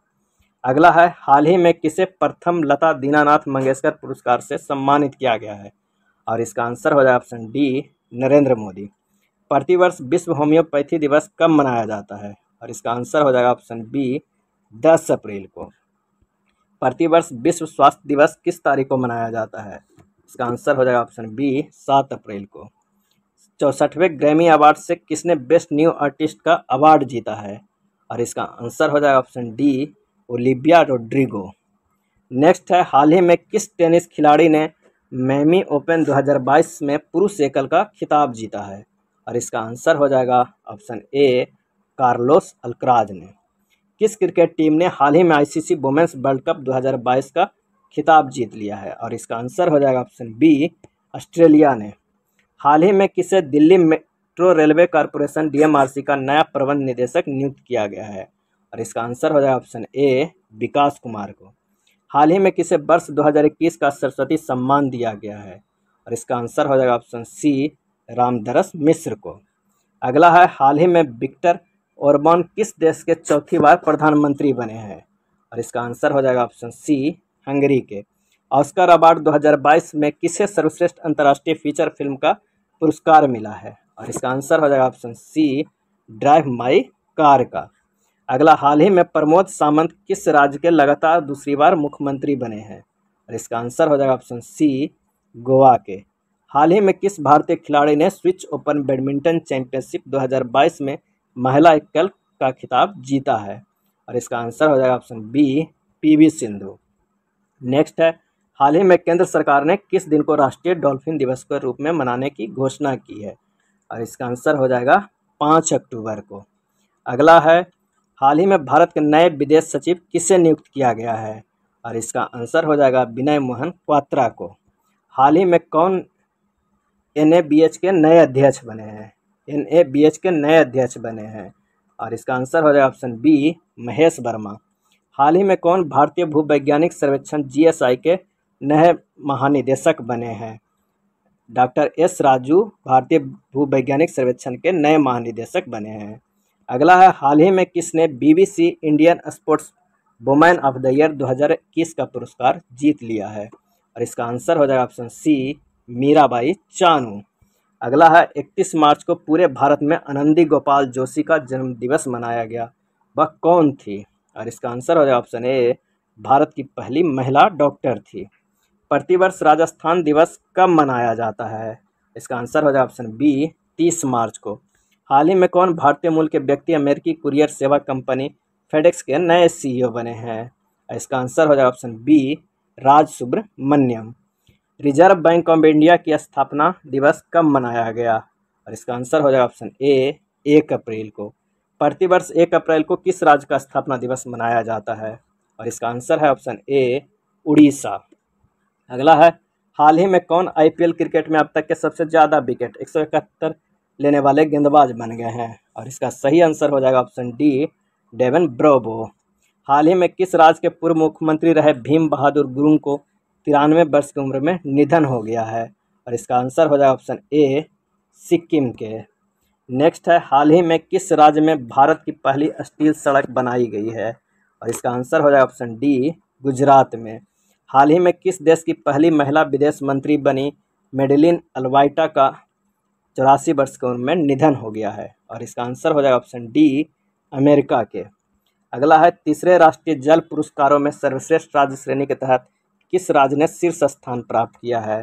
अगला है हाल ही में किसे प्रथम लता दीनानाथ मंगेशकर पुरस्कार से सम्मानित किया गया है और इसका आंसर हो जाएगा ऑप्शन डी नरेंद्र मोदी प्रतिवर्ष विश्व होम्योपैथी दिवस कब मनाया जाता है और इसका आंसर हो जाएगा ऑप्शन बी दस अप्रैल को प्रतिवर्ष विश्व स्वास्थ्य दिवस किस तारीख को मनाया जाता है इसका आंसर हो जाएगा ऑप्शन बी सात अप्रैल को चौसठवें ग्रैमी अवार्ड से किसने बेस्ट न्यू आर्टिस्ट का अवार्ड जीता है और इसका आंसर हो जाएगा option D Olivia Rodrigo next है हाल ही में किस टेनिस खिलाड़ी ने मैमी ओपन 2022 में पुरुष एकल का खिताब जीता है और इसका आंसर हो जाएगा ऑप्शन ए कार्लोस अलक्राज ने किस क्रिकेट टीम ने हाल ही में आईसीसी वुमेंस वर्ल्ड कप 2022 का खिताब जीत लिया है और इसका आंसर हो जाएगा ऑप्शन बी ऑस्ट्रेलिया ने हाल ही में किसे Delhi metro railway corporation DMRC का नया प्रबंध निदेशक नियुक्त किया गया है और इसका आंसर हो जाएगा ऑप्शन ए विकास कुमार को हाल ही में किसे वर्ष 2021 का सरस्वती सम्मान दिया गया है और इसका आंसर हो जाएगा ऑप्शन सी रामधरस मिश्र को अगला है हाल ही में विक्टर ओरबॉन किस देश के चौथी बार प्रधानमंत्री बने हैं और इसका आंसर हो जाएगा ऑप्शन सी हंगरी के ऑस्कर अवार्ड 2022 में किसे सर्वश्रेष्ठ अंतर्राष्ट्रीय फीचर फिल्म का पुरस्कार मिला है और इसका आंसर हो जाएगा option C Drive My Car का अगला हाल ही में प्रमोद सामंत किस राज्य के लगातार दूसरी बार मुख्यमंत्री बने हैं और इसका आंसर हो जाएगा ऑप्शन सी गोवा के हाल ही में किस भारतीय खिलाड़ी ने स्विच ओपन बैडमिंटन चैंपियनशिप 2022 में महिला एकल का खिताब जीता है और इसका आंसर हो जाएगा option B PV Sindhu next है हाल ही में केंद्र सरकार ने किस दिन को राष्ट्रीय डॉल्फिन दिवस के रूप में मनाने की घोषणा की है और इसका आंसर हो जाएगा पाँच अक्टूबर को अगला है हाल ही में भारत के नए विदेश सचिव किसे नियुक्त किया गया है और इसका आंसर हो जाएगा विनय मोहन क्वात्रा को हाल ही में कौन एन के नए अध्यक्ष बने हैं एन के नए अध्यक्ष बने हैं और इसका आंसर हो जाएगा ऑप्शन बी महेश वर्मा हाल ही में कौन भारतीय भूवैज्ञानिक सर्वेक्षण जी के नए महानिदेशक बने हैं डॉक्टर एस राजू भारतीय भूवैज्ञानिक सर्वेक्षण के नए महानिदेशक बने हैं अगला है हाल ही में किसने BBC Indian sports women of the year 2021 का पुरस्कार जीत लिया है और इसका आंसर हो जाएगा ऑप्शन सी मीराबाई चानू अगला है 31 मार्च को पूरे भारत में आनंदी गोपाल जोशी का जन्म दिवस मनाया गया वह कौन थी और इसका आंसर हो जाएगा ऑप्शन ए भारत की पहली महिला डॉक्टर थी प्रतिवर्ष राजस्थान दिवस कब मनाया जाता है इसका आंसर हो जाएगा ऑप्शन बी तीस मार्च को हाल ही में कौन भारतीय मूल के व्यक्ति अमेरिकी कुरियर सेवा कंपनी फेडेक्स के नए सीईओ बने हैं इसका आंसर हो जाएगा option B Raj Subramaniam reserve bank of India की स्थापना दिवस कब मनाया गया और इसका आंसर हो जाएगा ऑप्शन ए एक अप्रैल को प्रतिवर्ष एक अप्रैल को किस राज्य का स्थापना दिवस मनाया जाता है और इसका आंसर है ऑप्शन ए उड़ीसा अगला है हाल ही में कौन आईपीएल क्रिकेट में अब तक के सबसे ज़्यादा विकेट एक लेने वाले गेंदबाज बन गए हैं और इसका सही आंसर हो जाएगा ऑप्शन डी डेवन ब्रोबो हाल ही में किस राज्य के पूर्व मुख्यमंत्री रहे भीम बहादुर गुरुंग को तिरानवे वर्ष की उम्र में निधन हो गया है और इसका आंसर हो जाएगा ऑप्शन ए सिक्किम के नेक्स्ट है हाल ही में किस राज्य में भारत की पहली स्टील सड़क बनाई गई है और इसका आंसर हो जाएगा ऑप्शन डी गुजरात में हाल ही में किस देश की पहली महिला विदेश मंत्री बनी मेडिलिन अलवाइटा का चौरासी वर्ष की उम्र में निधन हो गया है और इसका आंसर हो जाएगा ऑप्शन डी अमेरिका के अगला है तीसरे राष्ट्रीय जल पुरस्कारों में सर्वश्रेष्ठ राज्य श्रेणी के तहत किस राज्य ने शीर्ष स्थान प्राप्त किया है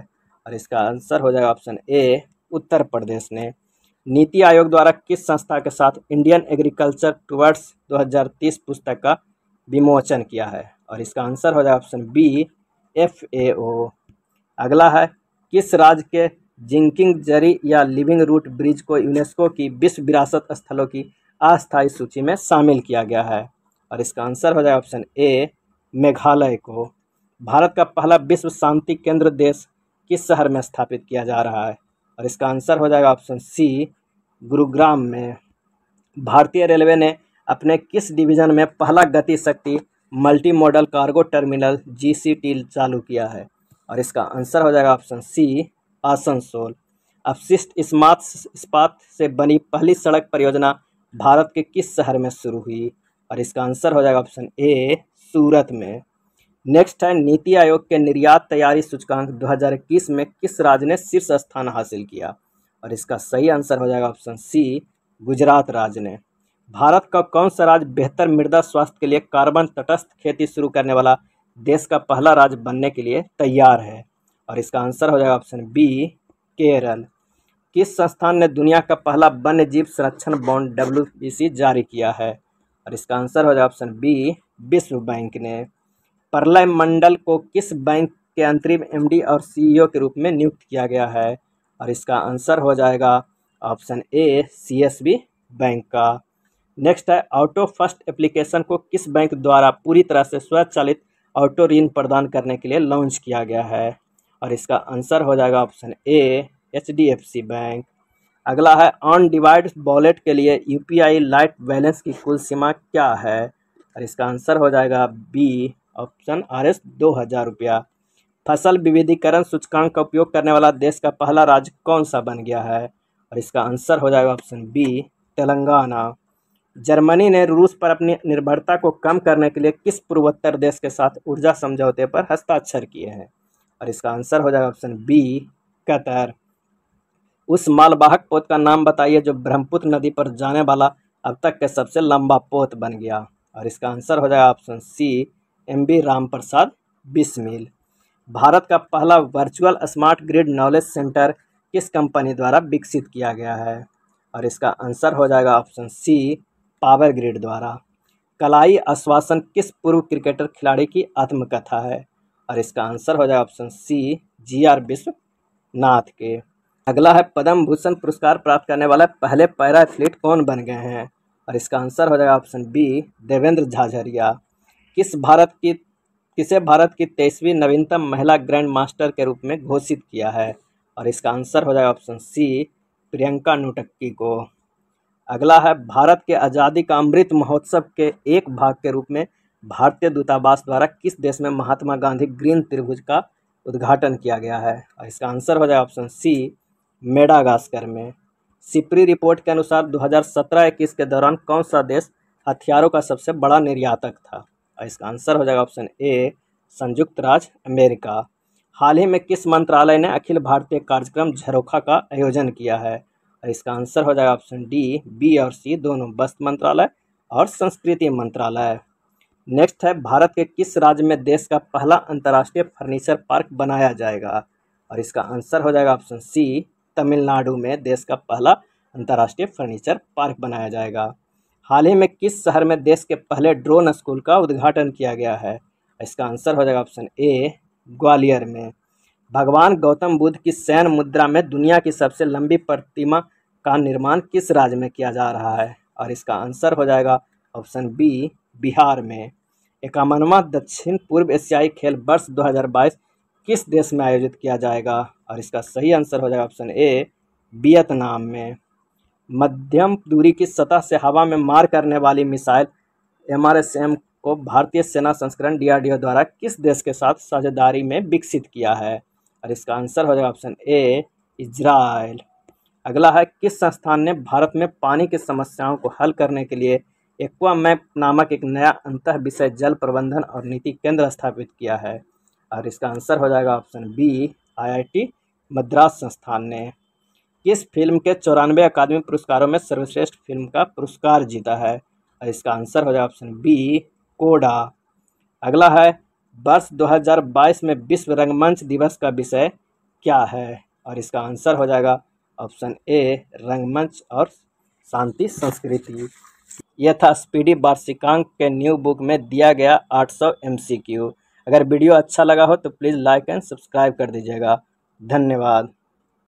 और इसका आंसर हो जाएगा ऑप्शन ए उत्तर प्रदेश ने नीति आयोग द्वारा किस संस्था के साथ इंडियन एग्रीकल्चर टूवर्ड्स 2030 पुस्तक का विमोचन किया है और इसका आंसर हो जाएगा ऑप्शन बी एफ ए अगला है किस राज्य के जिंकिंग जरी या लिविंग रूट ब्रिज को यूनेस्को की विश्व विरासत स्थलों की अस्थायी सूची में शामिल किया गया है और इसका आंसर हो जाएगा ऑप्शन ए मेघालय को भारत का पहला विश्व शांति केंद्र देश किस शहर में स्थापित किया जा रहा है और इसका आंसर हो जाएगा ऑप्शन सी गुरुग्राम में भारतीय रेलवे ने अपने किस डिवीज़न में पहला Gati Shakti multi modal cargo terminal जी चालू किया है और इसका आंसर हो जाएगा ऑप्शन सी आसनसोल अवशिष्ट शिष्ट इस्मात इस्पात से बनी पहली सड़क परियोजना भारत के किस शहर में शुरू हुई और इसका आंसर हो जाएगा ऑप्शन ए सूरत में नेक्स्ट है नीति आयोग के निर्यात तैयारी सूचकांक 2021 में किस राज्य ने शीर्ष स्थान हासिल किया और इसका सही आंसर हो जाएगा ऑप्शन सी गुजरात राज्य ने भारत का कौन सा राज्य बेहतर मृदा स्वास्थ्य के लिए कार्बन तटस्थ खेती शुरू करने वाला देश का पहला राज्य बनने के लिए तैयार है और इसका आंसर हो जाएगा ऑप्शन बी केरल किस संस्थान ने दुनिया का पहला वन्य जीव संरक्षण बॉन्ड डब्ल्यू जारी किया है और इसका आंसर हो जाएगा ऑप्शन बी विश्व बैंक ने प्रलय मंडल को किस बैंक के अंतरिम एमडी और सीईओ e के रूप में नियुक्त किया गया है और इसका आंसर हो जाएगा ऑप्शन ए सीएसबी बैंक का नेक्स्ट है ऑटो फर्स्ट एप्लीकेशन को किस बैंक द्वारा पूरी तरह से स्वचालित ऑटो ऋण प्रदान करने के लिए लॉन्च किया गया है और इसका आंसर हो जाएगा option A H D F C bank अगला है ऑन डिवाइड वॉलेट के लिए U P I lite balance की कुल सीमा क्या है और इसका आंसर हो जाएगा बी ऑप्शन आर एस दो हज़ार रुपया फसल विविधीकरण सूचकांक का उपयोग करने वाला देश का पहला राज्य कौन सा बन गया है और इसका आंसर हो जाएगा ऑप्शन बी तेलंगाना जर्मनी ने रूस पर अपनी निर्भरता को कम करने के लिए किस पूर्वोत्तर देश के साथ ऊर्जा समझौते पर हस्ताक्षर किए हैं और इसका आंसर हो जाएगा ऑप्शन बी कतर उस मालवाहक पोत का नाम बताइए जो ब्रह्मपुत्र नदी पर जाने वाला अब तक के सबसे लंबा पोत बन गया और इसका आंसर हो जाएगा option C M B Ram Prasad Bismil भारत का पहला virtual smart grid knowledge centre किस कंपनी द्वारा विकसित किया गया है और इसका आंसर हो जाएगा ऑप्शन सी पावर ग्रिड द्वारा कलाई आश्वासन किस पूर्व क्रिकेटर खिलाड़ी की आत्मकथा है और इसका आंसर हो जाएगा option C G R Vishwanath के अगला है पद्म भूषण पुरस्कार प्राप्त करने वाला पहले पैरा एथलीट कौन बन गए हैं और इसका आंसर हो जाएगा ऑप्शन बी देवेंद्र झाझरिया किस भारत की किसे भारत की तेईसवीं नवीनतम महिला ग्रैंड मास्टर के रूप में घोषित किया है और इसका आंसर हो जाएगा ऑप्शन सी प्रियंका नुटक्की को अगला है भारत के आज़ादी का अमृत महोत्सव के एक भाग के रूप में भारतीय दूतावास द्वारा किस देश में महात्मा गांधी ग्रीन त्रिभुज का उद्घाटन किया गया है और इसका आंसर हो जाएगा ऑप्शन सी मेडागास्कर में सिपरी रिपोर्ट के अनुसार 2017-21 के दौरान कौन सा देश हथियारों का सबसे बड़ा निर्यातक था और इसका आंसर हो जाएगा ऑप्शन ए संयुक्त राज्य अमेरिका हाल ही में किस मंत्रालय ने अखिल भारतीय कार्यक्रम झरोखा का आयोजन किया है और इसका आंसर हो जाएगा ऑप्शन डी बी और सी दोनों वस्त्र मंत्रालय और संस्कृति मंत्रालय नेक्स्ट है भारत के किस राज्य में देश का पहला अंतर्राष्ट्रीय फर्नीचर पार्क बनाया जाएगा और इसका आंसर हो जाएगा ऑप्शन सी तमिलनाडु में देश का पहला अंतर्राष्ट्रीय फर्नीचर पार्क बनाया जाएगा हाल ही में किस शहर में देश के पहले ड्रोन स्कूल का उद्घाटन किया गया है इसका आंसर हो जाएगा ऑप्शन ए ग्वालियर में भगवान गौतम बुद्ध की सैन मुद्रा में दुनिया की सबसे लंबी प्रतिमा का निर्माण किस राज्य में किया जा रहा है और इसका आंसर हो जाएगा ऑप्शन बी बिहार में इक्यावनवा दक्षिण पूर्व एशियाई खेल वर्ष 2022 किस देश में आयोजित किया जाएगा और इसका सही आंसर हो जाएगा ऑप्शन ए वियतनाम में मध्यम दूरी की सतह से हवा में मार करने वाली मिसाइल एम को भारतीय सेना संस्करण ओ द्वारा किस देश के साथ साझेदारी में विकसित किया है और इसका आंसर हो जाएगा ऑप्शन ए इजराइल अगला है किस संस्थान ने भारत में पानी की समस्याओं को हल करने के लिए एक्वामैप नामक एक नया अंत विषय जल प्रबंधन और नीति केंद्र स्थापित किया है और इसका आंसर हो जाएगा ऑप्शन बी आईआईटी मद्रास संस्थान ने किस फिल्म के चौरानवे अकादमी पुरस्कारों में सर्वश्रेष्ठ फिल्म का पुरस्कार जीता है और इसका आंसर हो जाएगा ऑप्शन बी कोडा अगला है वर्ष 2022 में विश्व रंगमंच दिवस का विषय क्या है और इसका आंसर हो जाएगा ऑप्शन ए रंगमंच और शांति संस्कृति यह स्पीडी वार्षिकांक के न्यू बुक में दिया गया 800 एमसीक्यू अगर वीडियो अच्छा लगा हो तो प्लीज़ लाइक एंड सब्सक्राइब कर दीजिएगा धन्यवाद